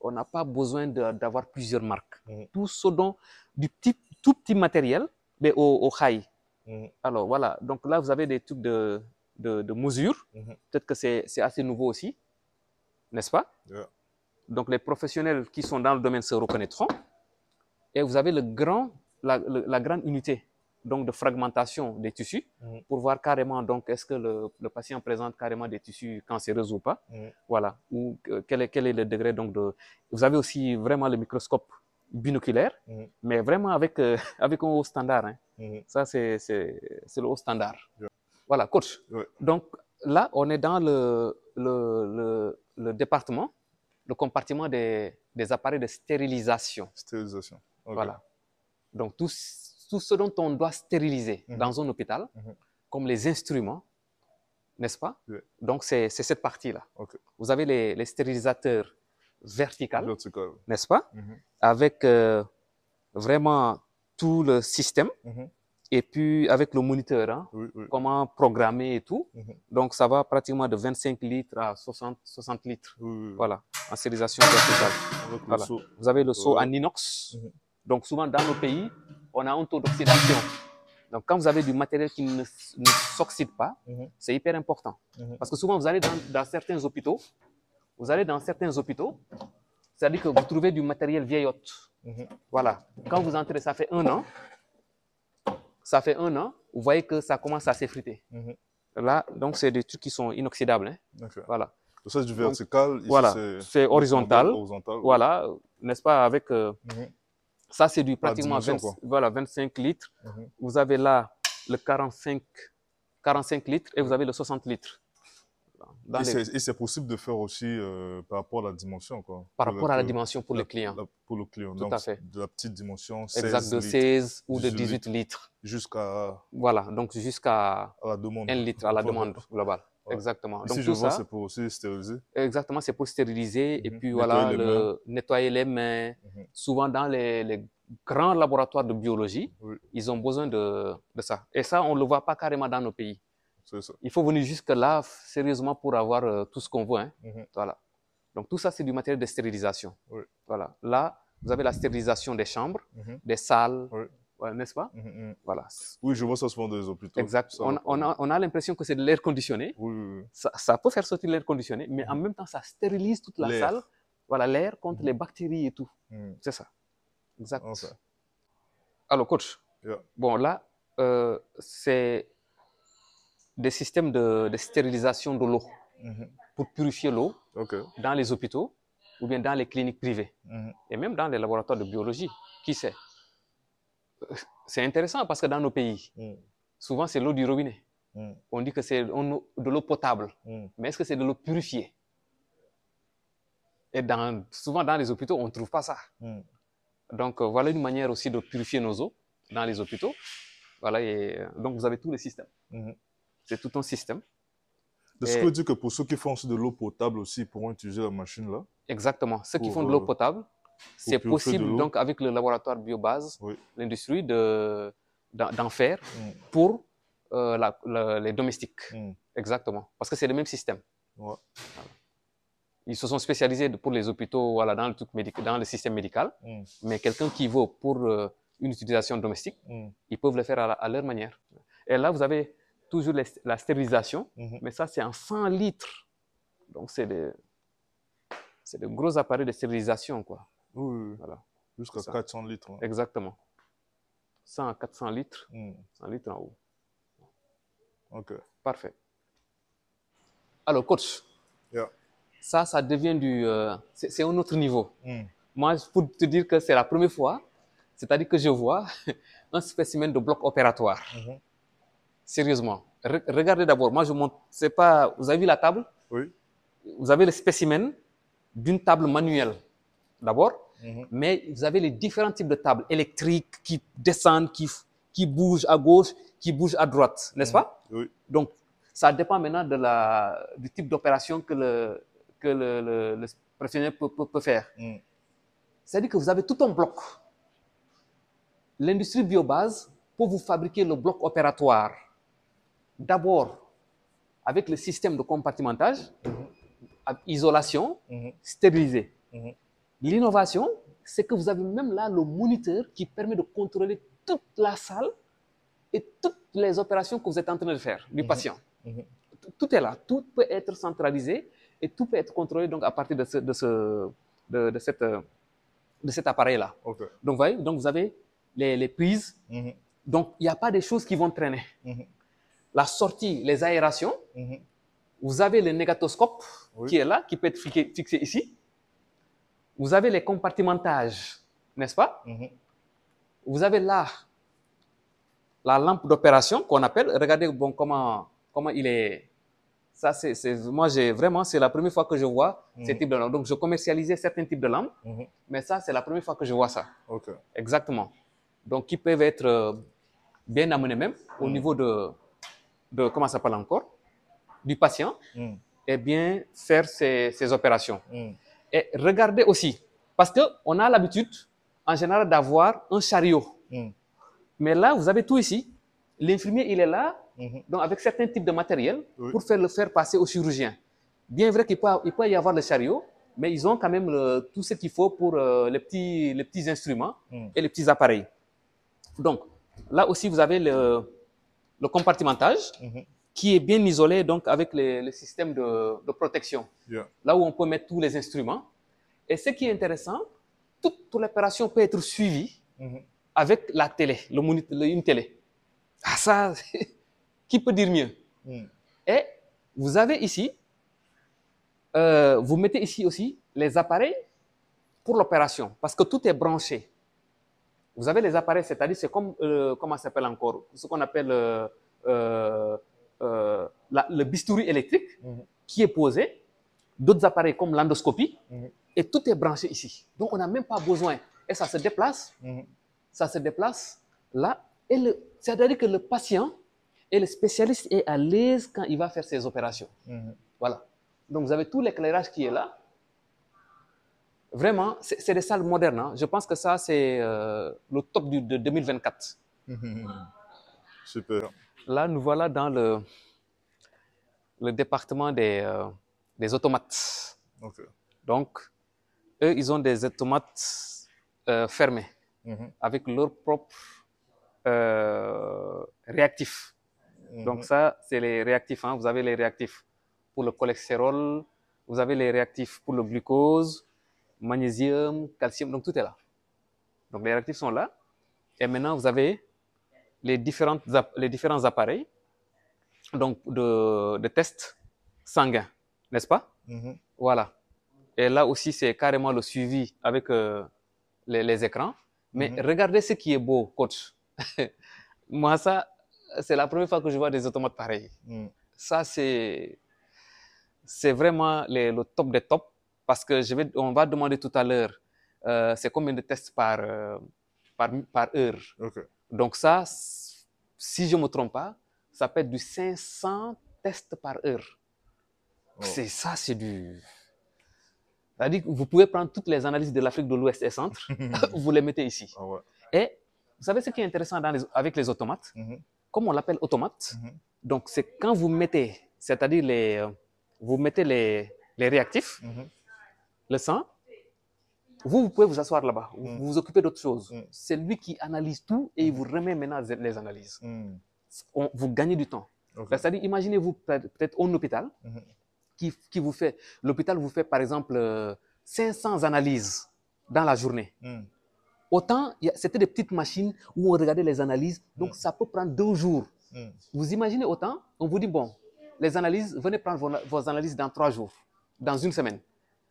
On n'a pas besoin d'avoir plusieurs marques. Mhm. Tout ce dont, du petit, tout petit matériel, mais au, high. Alors voilà, donc là vous avez des trucs de, de, mesure, peut-être que c'est assez nouveau aussi, n'est-ce pas Donc les professionnels qui sont dans le domaine se reconnaîtront. Et vous avez le grand, la grande unité donc de fragmentation des tissus mm. pour voir carrément donc est-ce que le, patient présente carrément des tissus cancéreux ou pas. Mm. Voilà, ou euh, quel, est, quel est le degré donc de... Vous avez aussi vraiment le microscope binoculaire, mm. mais vraiment avec, euh, avec un haut standard. Hein. Ça, c'est le haut standard. Voilà, coach. Donc là, on est dans le, le, département, le compartiment des, appareils de stérilisation. Stérilisation. Voilà. Donc tous tout ce dont on doit stériliser mhm. dans un hôpital, mhm. comme les instruments, n'est-ce pas Donc, c'est cette partie-là. Vous avez les, stérilisateurs verticaux, n'est-ce pas mhm. Avec euh, vraiment tout le système. Et puis avec le moniteur, hein, comment programmer et tout. Donc ça va pratiquement de 25 litres à 60, 60 litres. Voilà, en stérilisation verticale. Vous avez le seau en inox. Donc souvent dans nos pays, on a un taux d'oxydation. Donc, quand vous avez du matériel qui ne, ne s'oxyde pas, mhm. c'est hyper important. Mhm. Parce que souvent, vous allez dans, certains hôpitaux, vous allez dans certains hôpitaux, c'est-à-dire que vous trouvez du matériel vieillotte. Mhm. Voilà. Quand vous entrez, ça fait un an. Ça fait un an, vous voyez que ça commence à s'effriter. Là, donc, c'est des trucs qui sont inoxydables. Hein. Voilà. Donc, ça, c'est du vertical. voilà. C'est horizontal. horizontal. Voilà. N'est-ce pas? Avec. Euh, ça, c'est du pratiquement voilà, 25 litres. Mhm. Vous avez là le 45, 45 litres et vous mhm. avez le 60 litres. et c'est possible de faire aussi euh, par rapport à la dimension. Quoi, par rapport à la dimension pour le client. pour le client. donc, De la petite dimension, 16 Exact, de 16 ou de 18 litres. Jusqu'à. Voilà, donc jusqu'à. 1 litre à la demande globale. Exactement. Donc, tout vois, c'est pour aussi stériliser. Exactement, c'est pour stériliser et mhm. puis nettoyer voilà, les nettoyer les mains. Mhm. Souvent, dans les, grands laboratoires de biologie, ils ont besoin de, de, ça. Et ça, on ne le voit pas carrément dans nos pays. Il faut venir jusque-là, sérieusement, pour avoir euh, tout ce qu'on voit, Hein. Mhm. Voilà. Donc, tout ça, c'est du matériel de stérilisation. Voilà. Là, vous avez la stérilisation des chambres, des salles, n'est-ce pas mm, mm. Voilà. Oui, je vois ça souvent dans les hôpitaux. Exact. on, a, on a l'impression que c'est de l'air conditionné. Ça, peut faire sortir l'air conditionné, mais mm. en même temps, ça stérilise toute la salle. Voilà, l'air contre les bactéries et tout. C'est ça. Exact. Alors, coach, bon, là, euh, c'est des systèmes de, de stérilisation de l'eau mm-hmm. pour purifier l'eau dans les hôpitaux ou bien dans les cliniques privées mm-hmm. et même dans les laboratoires de biologie. Qui sait c'est intéressant parce que dans nos pays, hmm. souvent c'est l'eau du robinet. Hmm. On dit que c'est de l'eau potable. Hmm. Mais est-ce que c'est de l'eau purifiée Et souvent dans les hôpitaux, on ne trouve pas ça. Donc euh, voilà une manière aussi de purifier nos eaux dans les hôpitaux. Voilà, et, euh, donc vous avez tous les systèmes. C'est tout un système. Est-ce que vous dites que pour ceux qui font aussi de l'eau potable aussi, ils pourront utiliser la machine là Exactement. Ceux qui font de l'eau euh, potable, c'est possible donc avec le laboratoire Biobase, l'industrie d'en faire mm. pour euh, les domestiques. Mm. Exactement. Parce que c'est le même système. Ils se sont spécialisés pour les hôpitaux voilà, dans, le dans le système médical. Mm. Mais quelqu'un qui veut pour euh, une utilisation domestique, ils peuvent le faire à, leur manière. Et là, vous avez toujours la stérilisation. Mm-hmm. Mais ça, c'est en 100 litres. Donc, c'est des, des gros appareils de stérilisation. quoi. Oui, Voilà. Jusqu'à 400 litres. Hein. Exactement. 100 à 400 litres. 100 hmm. litres en haut. OK. Parfait. Alors, coach. Yeah. Ça, ça devient du. Euh, c'est un autre niveau. Hmm. Moi, Moi, peux te dire que c'est la première fois, c'est-à-dire que je vois un spécimen de bloc opératoire. Mhm. Sérieusement. regardez d'abord. Moi, je montre. C'est pas. Vous avez vu la table Oui. Vous avez le spécimen d'une table manuelle, d'abord, Mhm. Mais vous avez les différents types de tables électriques qui descendent, qui, qui bougent à gauche, qui bougent à droite, n'est-ce mhm. pas Oui. Donc, ça dépend maintenant de la, du type d'opération que le, que le, professionnel peut, peut, faire. Mhm. C'est-à-dire que vous avez tout un bloc. L'industrie biobase, pour vous fabriquer le bloc opératoire, d'abord avec le système de compartimentage, isolation, stabilisé. L'innovation, c'est que vous avez même là le moniteur qui permet de contrôler toute la salle et toutes les opérations que vous êtes en train de faire du mhm. patient. Mhm. Tout est là, tout peut être centralisé et tout peut être contrôlé donc à partir de, ce, de, de, cette, de cet appareil-là. Donc, voyez, donc, vous avez les, prises. Mhm. Donc, il n'y a pas des choses qui vont traîner. La sortie, les aérations. Vous avez le négatoscope qui est là, qui peut être fixé ici. Vous avez les compartimentages, n'est-ce pas mm-hmm. Vous avez là la lampe d'opération qu'on appelle. Regardez bon comment comment il est. Ça c'est moi j'ai vraiment c'est la première fois que je vois mm-hmm. ce type de lampe. Donc je commercialisais certains types de lampes, mm-hmm. mais ça c'est la première fois que je vois ça. Exactement. Donc qui peuvent être euh, bien amenés même au mm. niveau de comment ça s'appelle encore du patient mm. et bien faire ces, ces opérations. Mm. Et regardez aussi, parce qu'on a l'habitude en général d'avoir un chariot. Hmm. Mais là, vous avez tout ici. L'infirmier, il est là, hmm. donc avec certains types de matériel, pour faire le faire passer au chirurgien. Bien vrai qu'il peut, il peut y avoir le chariot, mais ils ont quand même euh, tout ce qu'il faut pour euh, les, petits, les petits instruments hmm. et les petits appareils. Donc, là aussi, vous avez le, le compartimentage qui est bien isolé donc avec le système de, protection, là où on peut mettre tous les instruments. Et ce qui est intéressant, toute, l'opération peut être suivie mm-hmm. avec la télé, le une télé. Ah ça, qui peut dire mieux mm. Et vous avez ici, euh, vous mettez ici aussi les appareils pour l'opération, parce que tout est branché. Vous avez les appareils, c'est-à-dire c'est comme, euh, comment ça s'appelle encore Ce qu'on appelle... Euh, euh, le bistouri électrique mhm. qui est posé, d'autres appareils comme l'endoscopie, mhm. et tout est branché ici. Donc on n'a même pas besoin. Et ça se déplace, mhm. ça se déplace là. Et c'est-à-dire que le patient et le spécialiste est à l'aise quand il va faire ses opérations. Voilà. Donc vous avez tout l'éclairage qui est là vraiment, c'est des salles modernes. Hein. Je pense que ça, c'est euh, le top de 2024. super. Là, nous voilà dans le, le département des, euh, des automates. Donc, eux, ils ont des automates euh, fermés mhm. avec leur propre euh, réactifs. Mhm. Donc, ça, c'est les réactifs. Hein. Vous avez les réactifs pour le cholestérol, vous avez les réactifs pour le glucose, magnésium, calcium, donc tout est là. Donc, les réactifs sont là. Et maintenant, vous avez les, différentes, les différents appareils donc de, de tests sanguins, n'est-ce pas mm-hmm. Voilà. Et là aussi, c'est carrément le suivi avec euh, les, écrans. Mais mm-hmm. regardez ce qui est beau, coach. Moi, ça, c'est la première fois que je vois des automates pareils. Mm. Ça, c'est, c'est vraiment le top des tops parce que je vais, on va demander tout à l'heure, euh, c'est combien de tests par, euh, par, heure donc ça, si je ne me trompe pas, ça peut être du 500 tests par heure. Oh. C'est ça, c'est du... C'est-à-dire que vous pouvez prendre toutes les analyses de l'Afrique de l'Ouest et centre, vous les mettez ici. Ah et vous savez ce qui est intéressant avec les automates mhm. Comme on l'appelle automate, mhm. donc c'est quand vous mettez, c'est-à-dire les, euh, vous mettez les, réactifs, mhm. le sang, vous, vous pouvez vous asseoir là-bas, vous, mm. vous occupez d'autre chose. Mm. C'est lui qui analyse tout et il mm. vous remet maintenant les analyses. vous gagnez du temps. Bah, c'est-à-dire, imaginez-vous peut-être un hôpital mm-hmm. qui, qui, vous fait, l'hôpital vous fait par exemple 500 euh, analyses dans la journée. Autant, c'était des petites machines où on regardait les analyses, donc ça peut prendre deux jours. Vous imaginez autant, on vous dit, bon, les analyses, venez prendre vos, vos analyses dans trois jours, dans une semaine.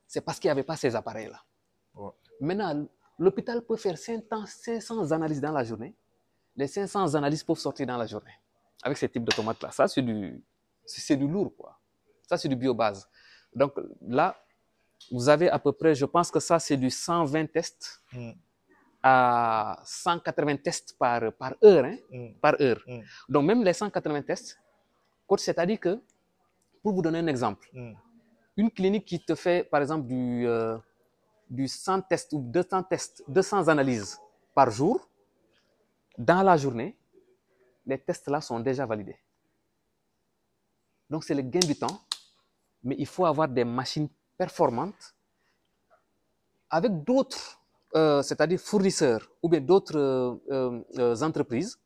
C'est parce qu'il n'y avait pas ces appareils-là. Maintenant, l'hôpital peut faire 500, analyses dans la journée. Les 500 analyses peuvent sortir dans la journée avec ce type d'automate-là. Ça, c'est du, c'est du lourd, quoi. Ça, c'est du biobase. Donc là, vous avez à peu près, je pense que ça, c'est du 120 tests hmm. à 180 tests par, par heure. Hein, hmm. par heure. Hmm. Donc même les 180 tests, c'est-à-dire que, pour vous donner un exemple, une clinique qui te fait, par exemple, du... Euh, du 100 tests ou 200 tests, 200 analyses par jour, dans la journée, les tests-là sont déjà validés. Donc c'est le gain du temps, mais il faut avoir des machines performantes avec d'autres, euh, c'est-à-dire fournisseurs ou bien d'autres euh, euh, entreprises.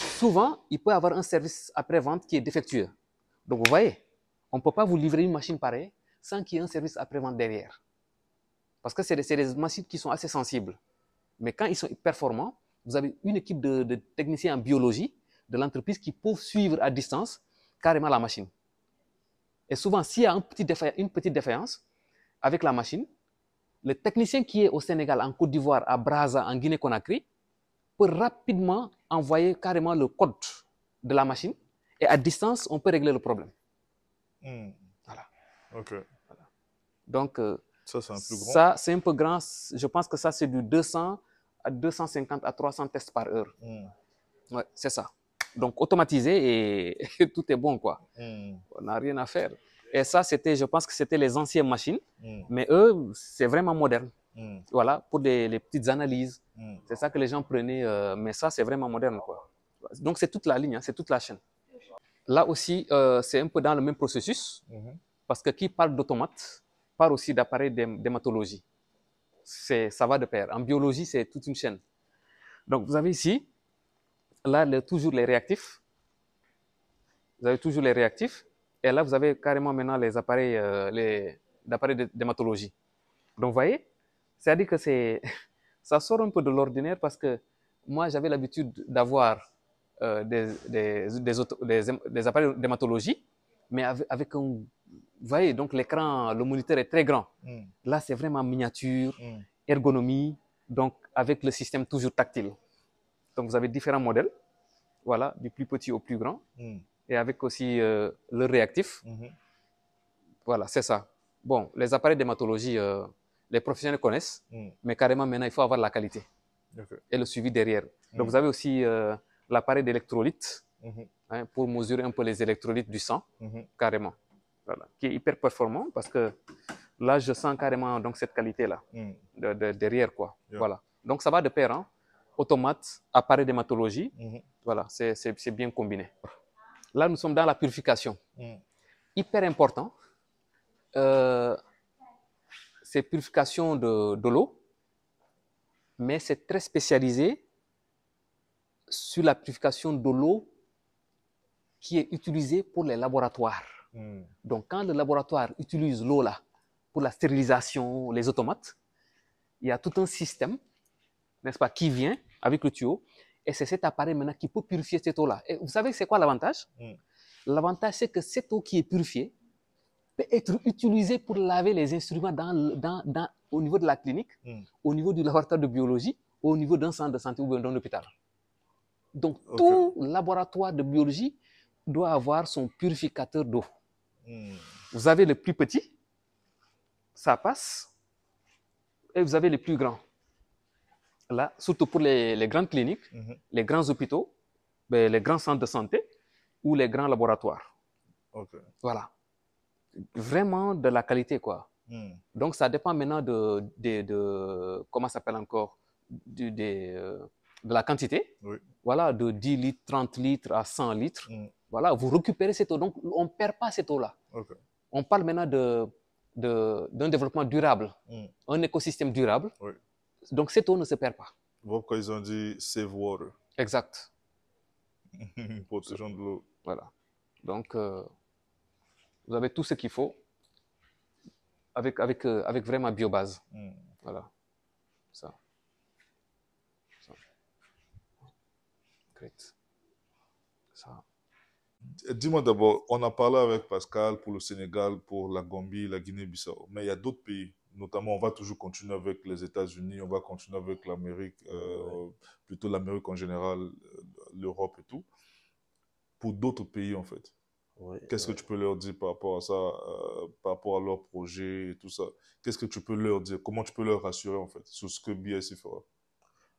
Souvent, il peut y avoir un service après-vente qui est défectueux. Donc vous voyez, on ne peut pas vous livrer une machine pareille sans qu'il y ait un service après-vente derrière. Parce que c'est des, machines qui sont assez sensibles. Mais quand ils sont performants, vous avez une équipe de, techniciens en biologie de l'entreprise qui peuvent suivre à distance carrément la machine. Et souvent, s'il y a un petit une petite défaillance avec la machine, le technicien qui est au Sénégal, en Côte d'Ivoire, à Braza, en Guinée-Conakry, peut rapidement envoyer carrément le code de la machine et à distance, on peut régler le problème. Hmm. Voilà. OK. Donc, euh, ça, c'est un peu grand. Je pense que ça, c'est du 200 à 250 à 300 tests par heure. Hmm. Ouais, c'est ça. Donc, automatisé et, tout est bon, quoi. Hmm. On n'a rien à faire. Et ça, c'était, je pense que c'était les anciennes machines, hmm. mais eux, c'est vraiment moderne. Voilà, pour des, les petites analyses. C'est ça que les gens prenaient, euh, mais ça, c'est vraiment moderne, quoi. Donc, c'est toute la ligne, hein, c'est toute la chaîne. Là aussi, euh, c'est un peu dans le même processus, mhm. parce que qui parle d'automate, part aussi d'appareils d'hématologie. Ça va de pair. En biologie, c'est toute une chaîne. Donc, vous avez ici, là, toujours les réactifs. Vous avez toujours les réactifs. Et là, vous avez carrément maintenant les appareils euh, les, d'hématologie. Donc, vous voyez, c'est-à-dire que c'est, ça sort un peu de l'ordinaire parce que moi, j'avais l'habitude d'avoir euh, des, des, appareils d'hématologie, mais avec un vous voyez, donc l'écran, le moniteur est très grand. Hmm. Là, c'est vraiment miniature, hmm. ergonomie, donc avec le système toujours tactile. Donc vous avez différents modèles, voilà, du plus petit au plus grand, hmm. et avec aussi euh, le réactif. Voilà, c'est ça. Bon, les appareils d'hématologie, euh, les professionnels connaissent, mais carrément maintenant, il faut avoir la qualité et le suivi derrière. Donc vous avez aussi euh, l'appareil d'électrolyte hein, pour mesurer un peu les électrolytes du sang, carrément qui est hyper performant parce que là, je sens carrément donc, cette qualité-là hmm. derrière. Quoi. Voilà. Donc, ça va de pair. Hein. Automate, appareil d'hématologie, hmm. voilà, c'est bien combiné. Là, nous sommes dans la purification. Hmm. Hyper important. Euh, c'est purification de, de l'eau, mais c'est très spécialisé sur la purification de l'eau qui est utilisée pour les laboratoires. Hmm. Donc, quand le laboratoire utilise l'eau là pour la stérilisation, les automates, il y a tout un système, n'est-ce pas, qui vient avec le tuyau. Et c'est cet appareil maintenant qui peut purifier cette eau-là. Et vous savez, c'est quoi l'avantage hmm. L'avantage, c'est que cette eau qui est purifiée peut être utilisée pour laver les instruments au niveau de la clinique, hmm. au niveau du laboratoire de biologie, au niveau d'un centre de santé ou d'un hôpital. Donc, tout laboratoire de biologie doit avoir son purificateur d'eau. Vous avez le plus petit, ça passe, et vous avez le plus grand. Là, surtout pour les, grandes cliniques, mhm. les grands hôpitaux, ben, les grands centres de santé ou les grands laboratoires. Voilà. Vraiment de la qualité, quoi. Hmm. Donc, ça dépend maintenant de, comment s'appelle encore, euh, de, la quantité. Voilà, de 10 litres, 30 litres à 100 litres. Hmm. Voilà, vous récupérez cette eau. Donc, on ne perd pas cette eau-là. On parle maintenant d'un de, développement durable, hmm. un écosystème durable. Donc, cette eau ne se perd pas. Pourquoi ils ont dit save water Exact. Pour genre de l'eau. Voilà. Donc, euh, vous avez tout ce qu'il faut avec, avec, euh, avec vraiment biobase. Hmm. Voilà. Ça. Ça. Great. Dis-moi d'abord, on a parlé avec Pascal pour le Sénégal, pour la Gambie, la Guinée-Bissau, mais il y a d'autres pays, notamment on va toujours continuer avec les États-Unis, on va continuer avec l'Amérique, euh, plutôt l'Amérique en général, euh, l'Europe et tout, pour d'autres pays en fait. Qu'est-ce que tu peux leur dire par rapport à ça, euh, par rapport à leur projet et tout ça Qu'est-ce que tu peux leur dire Comment tu peux leur rassurer en fait sur ce que BSI fera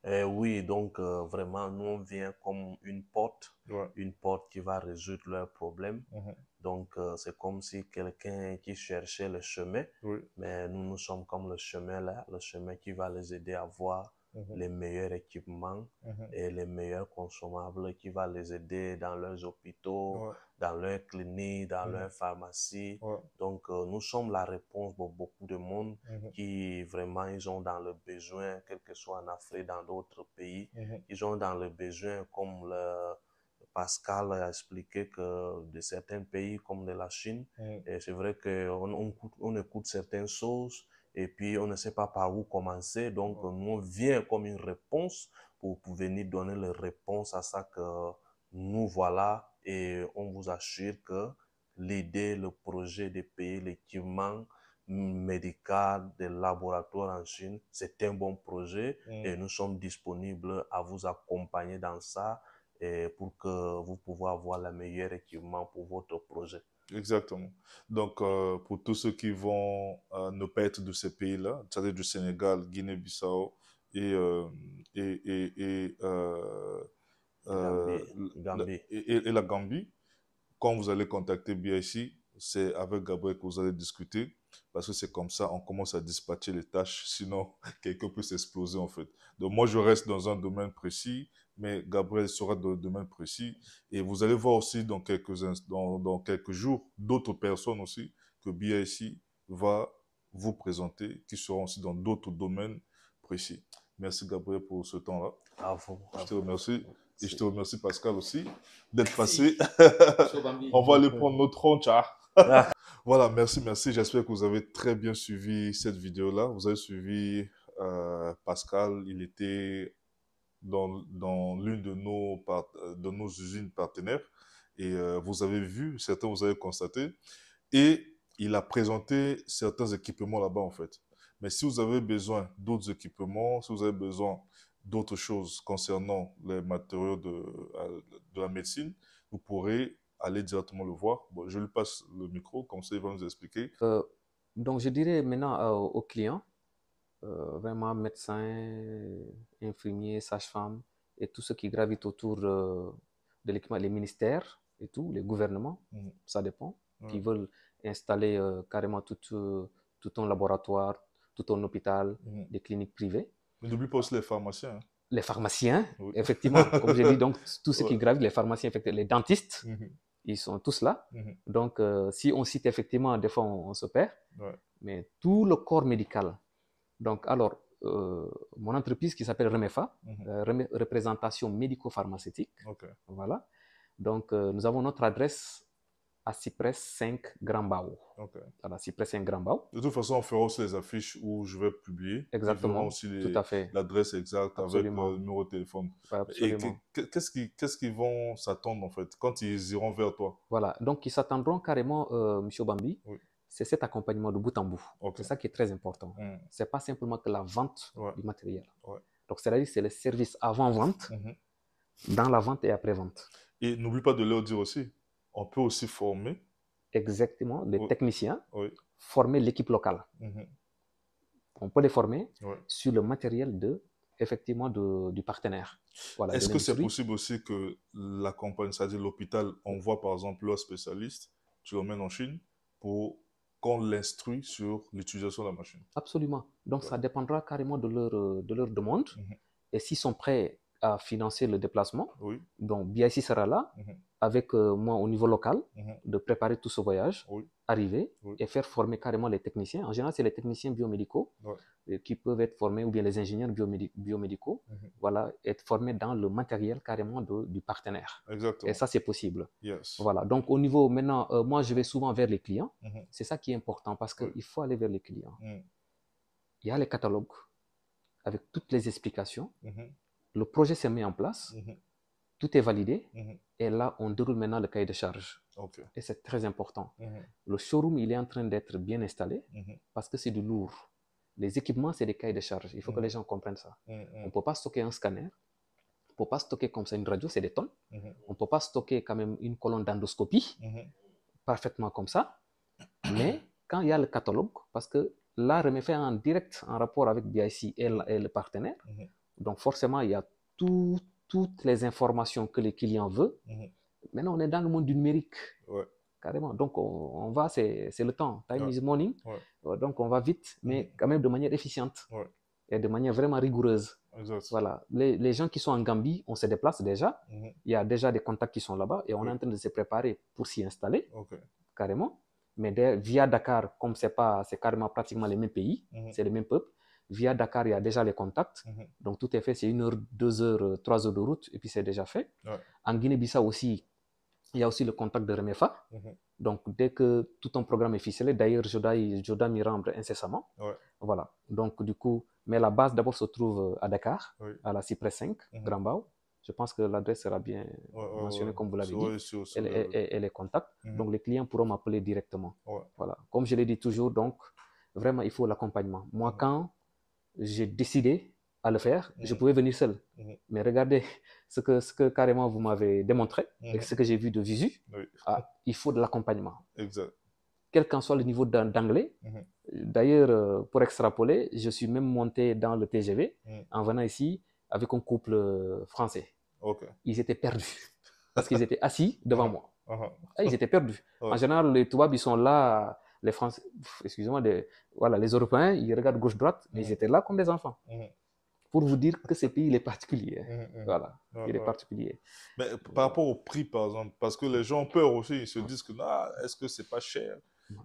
eh oui, donc euh, vraiment, nous, on vient comme une porte, une porte qui va résoudre leurs problèmes. Mhm. Donc, euh, c'est comme si quelqu'un qui cherchait le chemin, mais nous, nous sommes comme le chemin là, le chemin qui va les aider à voir Mhm. les meilleurs équipements mhm. et les meilleurs consommables qui va les aider dans leurs hôpitaux, dans leurs cliniques, dans mhm. leurs pharmacies. Donc, euh, nous sommes la réponse pour beaucoup de monde qui vraiment, ils ont dans le besoin, quel que soit en Afrique, dans d'autres pays, ils ont dans le besoin comme le... Pascal a expliqué que de certains pays comme de la Chine, c'est vrai qu'on on, écoute certaines choses, et puis on ne sait pas par où commencer. Donc, nous, on vient comme une réponse pour, venir donner la réponse à ça que nous voilà. Et on vous assure que l'idée, le projet de payer l'équipement médical des laboratoires en Chine, c'est un bon projet mm. et nous sommes disponibles à vous accompagner dans ça pour que vous puissiez avoir le meilleur équipement pour votre projet. Exactement. Donc, euh, pour tous ceux qui vont euh, ne pas être de ces pays-là, c'est-à-dire du Sénégal, Guinée-Bissau et, et, et, et, la Gambie, quand vous allez contacter BIC, c'est avec Gabriel que vous allez discuter, parce que c'est comme ça, on commence à dispatcher les tâches, sinon quelqu'un peut s'exploser en fait. Donc moi, je reste dans un domaine précis, mais Gabriel sera le demain précis. Et vous allez voir aussi dans quelques, dans, dans quelques jours d'autres personnes aussi que BIC va vous présenter, qui seront aussi dans d'autres domaines précis. Merci Gabriel pour ce temps-là. vous. je te remercie. Et je te remercie Pascal aussi d'être passé. On va aller prendre notre rond hein. ah. voilà, merci, merci. J'espère que vous avez très bien suivi cette vidéo-là. Vous avez suivi euh, Pascal, il était dans, l'une de nos, euh, de nos usines partenaires. Et euh, vous avez vu, certains vous avez constaté. Et il a présenté certains équipements là-bas, en fait. Mais si vous avez besoin d'autres équipements, si vous avez besoin d'autres choses concernant les matériaux de, euh, de, la médecine, vous pourrez aller directement le voir. Bon, je lui passe le micro, comme ça il va nous expliquer. donc je dirais maintenant aux clients euh, vraiment médecins, infirmiers, sages-femmes et tout ce qui gravite autour euh, de l'équipement, les ministères et tout, les gouvernements, mhm. ça dépend, qui veulent installer euh, carrément tout, tout un laboratoire, tout ton hôpital, mhm. des cliniques privées. Mais n'oublie pas aussi les pharmaciens. Hein. Les pharmaciens, effectivement, comme j'ai dit, donc tout ce qui gravite, les pharmaciens, les dentistes, mhm. ils sont tous là. Donc, si on cite effectivement, des fois, on, se perd. Mais tout le corps médical, donc, alors, euh, mon entreprise qui s'appelle REMEFA, mhm. euh, Représentation médico-pharmaceutique. Voilà. Donc, euh, nous avons notre adresse à Cypress 5 Grand Bao. Okay. Cypress 5 Grand Bao. De toute façon, on fera aussi les affiches où je vais publier. Exactement. aussi l'adresse exacte avec le numéro de téléphone. Absolument. Et qu'est-ce qu'ils vont s'attendre en fait quand ils iront vers toi Voilà, donc ils s'attendront carrément, Monsieur Bambi, oui c'est cet accompagnement de bout en bout. C'est ça qui est très important. Mm. Ce n'est pas simplement que la vente du matériel. Donc, c'est-à-dire c'est le service avant-vente, mm-hmm. dans la vente et après-vente. Et n'oublie pas de leur dire aussi, on peut aussi former. Exactement, les techniciens, former l'équipe locale. Mm-hmm. On peut les former sur le matériel de, effectivement, du partenaire. Est-ce que c'est possible aussi que la compagnie, c'est-à-dire l'hôpital, envoie par exemple leur spécialiste, tu l'emmènes en Chine pour qu'on l'instruit sur l'utilisation de la machine. Absolument. Donc ça dépendra carrément de leur, euh, de leur demande. Mhm. Et s'ils sont prêts à financer le déplacement, donc BIC sera là. Mhm avec euh, moi au niveau local, mhm. de préparer tout ce voyage, arriver et faire former carrément les techniciens. En général, c'est les techniciens biomédicaux euh, qui peuvent être formés, ou bien les ingénieurs biomédicaux, mhm. voilà, être formés dans le matériel carrément de, du partenaire. Exactement. Et ça, c'est possible. Voilà. Donc, au niveau maintenant, euh, moi, je vais souvent vers les clients. Mhm. C'est ça qui est important parce qu'il faut aller vers les clients. Il y a les catalogues avec toutes les explications. Le projet s'est mis en place tout est validé. Mhm. Et là, on déroule maintenant le cahier de charge. Et c'est très important. Mhm. Le showroom, il est en train d'être bien installé mhm. parce que c'est du lourd. Les équipements, c'est des cahiers de charge. Il faut que les gens comprennent ça. On ne peut pas stocker un scanner. On ne peut pas stocker comme ça une radio, c'est des tonnes. On ne peut pas stocker quand même une colonne d'endoscopie parfaitement comme ça. Mais quand il y a le catalogue, parce que là, est fait en direct en rapport avec BIC et, le partenaire, donc forcément, il y a tout toutes les informations que le client veut. Mhm. Maintenant, on est dans le monde du numérique. Carrément. Donc, on, va, c'est le temps. Time is morning. Euh, donc, on va vite, mais mhm. quand même de manière efficiente et de manière vraiment rigoureuse. Voilà. Les, gens qui sont en Gambie, on se déplace déjà. Mhm. Il y a déjà des contacts qui sont là-bas et on est en train de se préparer pour s'y installer. Carrément. Mais via Dakar, comme c'est pas, c'est carrément pratiquement les mêmes pays, c'est le même peuple, Via Dakar, il y a déjà les contacts. Mhm. Donc tout est fait, c'est une heure, deux heures, euh, trois heures de route, et puis c'est déjà fait. En Guinée-Bissau aussi, il y a aussi le contact de Remefa. Mhm. Donc dès que tout un programme est ficelé, d'ailleurs, Joda m'y rend incessamment. Voilà. Donc du coup, mais la base d'abord se trouve euh, à Dakar, à la Cyprès 5, mhm. Grand Bao. Je pense que l'adresse sera bien mentionnée, comme vous l'avez dit, et les elle, est contact. Donc, les clients pourront m'appeler directement. Voilà. Comme je l'ai dit toujours, donc, vraiment, il faut l'accompagnement. Moi, quand j'ai décidé à le faire, je mhm. pouvais venir seul. Mhm. Mais regardez ce que, ce que carrément vous m'avez démontré mhm. ce que j'ai vu de visu. Ah, il faut de l'accompagnement. Quel qu'en soit le niveau d'anglais. D'ailleurs, euh, pour extrapoler, je suis même monté dans le TGV en venant ici avec un couple euh, français. Ils étaient perdus parce qu'ils étaient assis devant uh-huh. moi. Ah, ils uh-huh. étaient perdus. En général, les Touabs, ils sont là les Français, excusez-moi, les, voilà, les Européens, ils regardent gauche-droite, mais ils mm-hmm. étaient là comme des enfants. Mm-hmm. Pour vous dire que ce pays, il est particulier. Hein. Mm-hmm. Voilà, il est particulier. Mais par rapport au prix, par exemple, parce que les gens ont peur aussi, ils se disent que là, ah, est-ce que c'est pas cher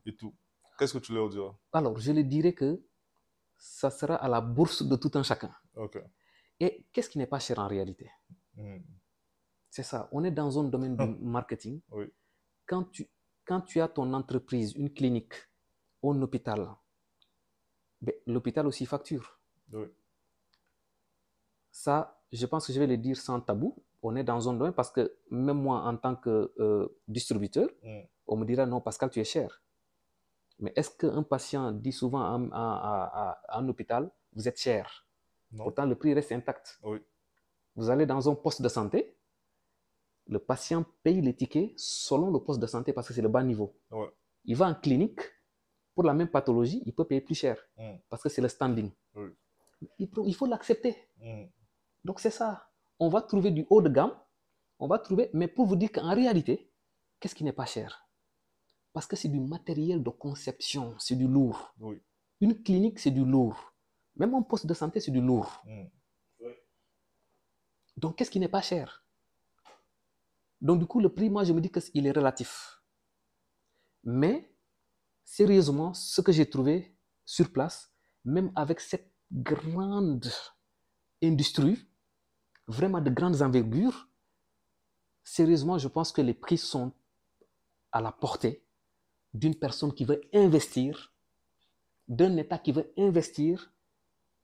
et tout. Qu'est-ce que tu leur diras Alors, je leur dirais que ça sera à la bourse de tout un chacun. Et qu'est-ce qui n'est pas cher en réalité C'est ça, on est dans un domaine de hum. marketing. oui. Quand tu quand tu as ton entreprise, une clinique, un hôpital, ben, l'hôpital aussi facture. Ça, je pense que je vais le dire sans tabou. On est dans un domaine parce que même moi, en tant que euh, distributeur, mm. on me dira non, Pascal, tu es cher. Mais est-ce qu'un patient dit souvent à, un hôpital, vous êtes cher Autant le prix reste intact. Vous allez dans un poste de santé, le patient paye les tickets selon le poste de santé parce que c'est le bas niveau. Il va en clinique, pour la même pathologie, il peut payer plus cher mm. parce que c'est le standing. Il, faut l'accepter. Mm. Donc c'est ça. On va trouver du haut de gamme, on va trouver, mais pour vous dire qu'en réalité, qu'est-ce qui n'est pas cher Parce que c'est du matériel de conception, c'est du lourd. Une clinique, c'est du lourd. Même un poste de santé, c'est du lourd. Mm. Donc qu'est-ce qui n'est pas cher donc, du coup, le prix, moi, je me dis qu'il est relatif. Mais, sérieusement, ce que j'ai trouvé sur place, même avec cette grande industrie, vraiment de grandes envergures, sérieusement, je pense que les prix sont à la portée d'une personne qui veut investir, d'un État qui veut investir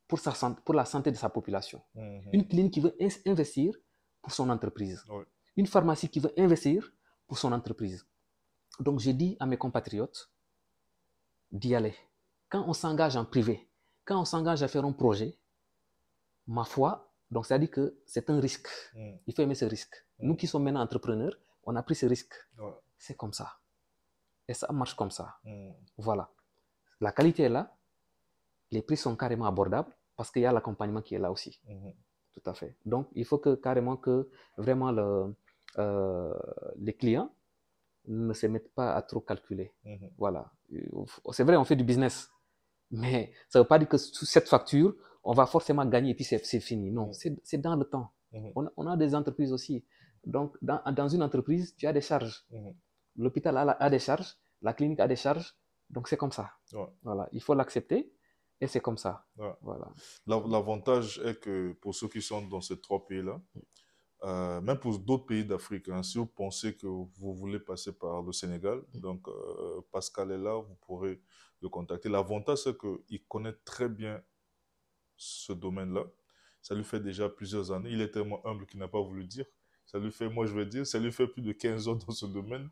pour, sa, pour la santé de sa population. Mmh Une clinique qui veut investir pour son entreprise. Oui une pharmacie qui veut investir pour son entreprise. Donc j'ai dit à mes compatriotes d'y aller. Quand on s'engage en privé, quand on s'engage à faire un projet, ma foi, donc ça dit que c'est un risque. Hmm. Il faut aimer ce risque. Hmm. Nous qui sommes maintenant entrepreneurs, on a pris ce risque. C'est comme ça. Et ça marche comme ça. Hmm. Voilà. La qualité est là. Les prix sont carrément abordables parce qu'il y a l'accompagnement qui est là aussi. Tout à fait. Donc, il faut que carrément que vraiment le, euh, les clients ne se mettent pas à trop calculer. Mhm. Voilà. C'est vrai, on fait du business. Mais ça ne veut pas dire que sous cette facture, on va forcément gagner et puis c'est fini. Non, mhm. c'est dans le temps. Mhm. On, a des entreprises aussi. Donc, dans, dans une entreprise, tu as des charges. L'hôpital a, des charges, la clinique a des charges. Donc, c'est comme ça. Voilà. Il faut l'accepter. Et c'est comme ça. Voilà. L'avantage est que pour ceux qui sont dans ces trois pays-là, euh, même pour d'autres pays d'Afrique, hein, si vous pensez que vous voulez passer par le Sénégal, mm. donc euh, Pascal est là, vous pourrez le contacter. L'avantage, c'est qu'il connaît très bien ce domaine-là. Ça lui fait déjà plusieurs années. Il est tellement humble qu'il n'a pas voulu dire. Ça lui fait, moi je vais dire, ça lui fait plus de 15 ans dans ce domaine.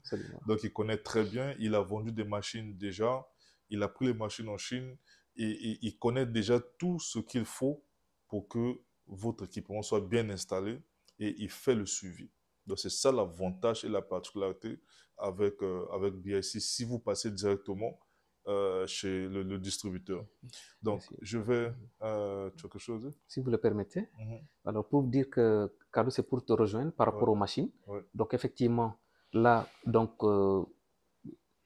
Donc il connaît très bien. Il a vendu des machines déjà. Il a pris les machines en Chine. Et, et il connaît déjà tout ce qu'il faut pour que votre équipement soit bien installé et il fait le suivi. Donc, c'est ça l'avantage et la particularité avec, euh, avec BIC si vous passez directement euh, chez le, distributeur. Donc, je vais. Euh, quelque chose Si vous le permettez. Mhm. Alors, pour dire que Carlos, c'est pour te rejoindre par rapport aux machines. Donc, effectivement, là, donc,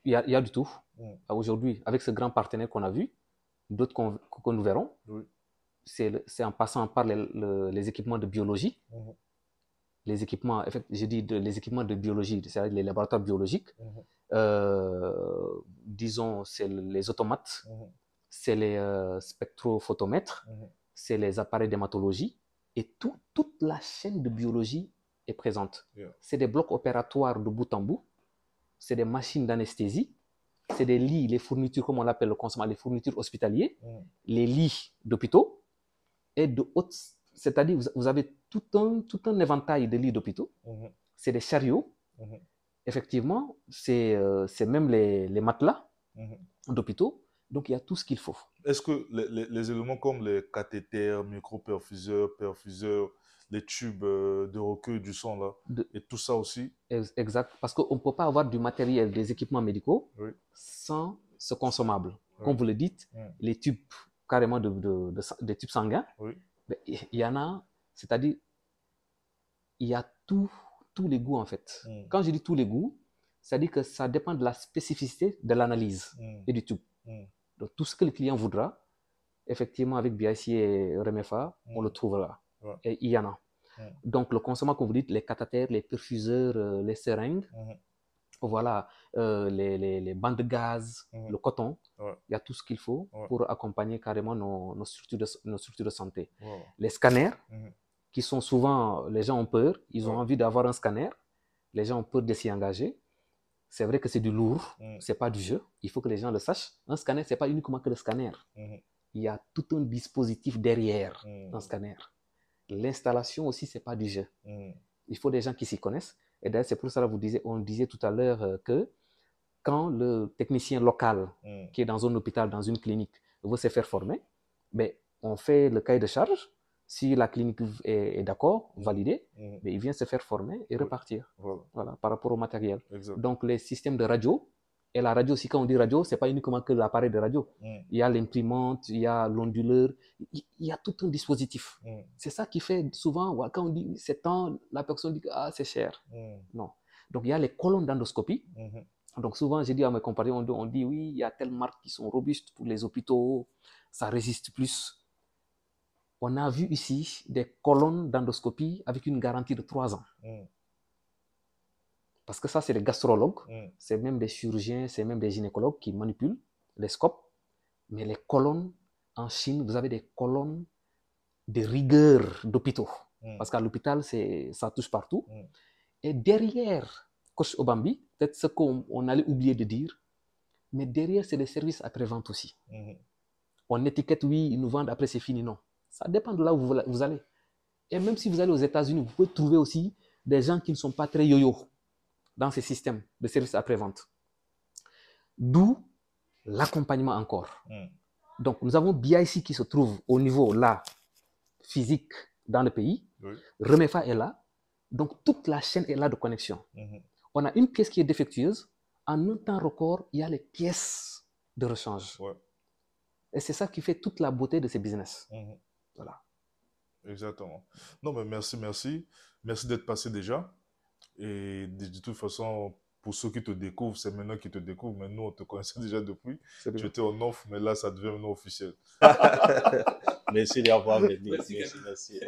il y, y, a du tout. Ah, aujourd'hui, avec ce grand partenaire qu'on a vu, d'autres que nous verrons, c'est en passant par les, équipements de biologie. Mhm les équipements, je dis de, les équipements de biologie, c'est-à-dire les laboratoires biologiques. Mhm. Euh, disons, c'est les automates, mhm. c'est les euh, spectrophotomètres, mhm. c'est les appareils d'hématologie. Et toute la chaîne de biologie est présente. C'est des blocs opératoires de bout en bout, c'est des machines d'anesthésie, c'est des lits, les fournitures, comme on l'appelle le consommateur, les fournitures hospitalières, les lits d'hôpitaux et de hautes c'est-à-dire vous, vous, avez tout un, tout un éventail de lits d'hôpitaux. Mhm. C'est des chariots. Mhm. Effectivement, euh, c'est même les, matelas mhm. d'hôpitaux. Donc, il y a tout ce qu'il faut. Est-ce que les, éléments comme les cathéters, micro perfuseurs, les tubes euh, de recueil du sang, là, et tout ça aussi Exact, parce qu'on ne peut pas avoir du matériel, des équipements médicaux sans ce consommable. Comme vous le dites, les tubes carrément de, des tubes sanguins, il ben, y en a, c'est-à-dire, il y a tous les goûts en fait. Hmm. Quand je dis tous les goûts, c'est-à-dire que ça dépend de la spécificité de l'analyse hmm. et du tout hmm. Donc tout ce que le client voudra, effectivement, avec BIC et RMFA, on le trouvera. Et il y en a. Donc le consommateur, comme vous dites, les cathéters, les perfuseurs, euh, les seringues, voilà, euh, les, les, bandes de gaz, mm. le coton. Il y a tout ce qu'il faut pour accompagner carrément nos, structures, de, nos structures de santé. Les scanners, mm. qui sont souvent, les gens ont peur, ils ont envie d'avoir un scanner, les gens ont peur de s'y engager. C'est vrai que c'est du lourd, mm. c'est pas du jeu, il faut que les gens le sachent. Un scanner, c'est pas uniquement que le scanner. Il y a tout un dispositif derrière un scanner. L'installation aussi, c'est pas du jeu. Il faut des gens qui s'y connaissent et d'ailleurs, c'est pour ça que vous on disait tout à l'heure euh, que quand le technicien local hmm. qui est dans un hôpital, dans une clinique, veut se faire former, mais on fait le cahier de charge. Si la clinique est, d'accord, validée, hmm. il vient se faire former et repartir. Voilà. par rapport au matériel. Donc, les systèmes de radio, et la radio aussi, quand on dit radio, c'est pas uniquement que l'appareil de radio. Mm. Il y a l'imprimante, il y a l'onduleur, il, y a tout un dispositif. Mm. C'est ça qui fait souvent, quand on dit c'est temps, la personne dit ah, c'est cher. Mm. Non. Donc, il y a les colonnes d'endoscopie. Mm-hmm. Donc, souvent, j'ai dit à mes compagnons, on, dit oui, il y a telle marque qui sont robustes pour les hôpitaux, ça résiste plus on a vu ici des colonnes d'endoscopie avec une garantie de 3 ans. Parce que ça, c'est les gastrologues, mm. c'est même des chirurgiens, c'est même des gynécologues qui manipulent les scopes. Mais les colonnes, en Chine, vous avez des colonnes de rigueur d'hôpitaux. Mm. Parce qu'à l'hôpital, ça touche partout. Mm. Et derrière Coach Obambi, peut-être ce qu'on allait oublier de dire, mais derrière, c'est les services après-vente aussi. Mm-hmm. On étiquette, oui, ils nous vendent, après c'est fini, non. Ça dépend de là où vous, vous allez. Et même si vous allez aux États-Unis, vous pouvez trouver aussi des gens qui ne sont pas très yo-yo dans ces systèmes de services après-vente. D'où l'accompagnement encore. Hmm. Donc, nous avons BIC qui se trouve au niveau là, physique, dans le pays. Remefa est là. Donc, toute la chaîne est là de connexion. Hmm. On a une pièce qui est défectueuse. En un temps record, il y a les pièces de rechange. Et c'est ça qui fait toute la beauté de ces business. Hmm. Voilà. Exactement. Non, mais merci, merci. Merci d'être passé déjà. Et de, toute façon, pour ceux qui te découvrent, c'est maintenant qu'ils te découvrent, mais nous, on te connaissait déjà depuis. Tu étais en off, mais là, ça devient non officiel. merci d'avoir venu. merci. merci.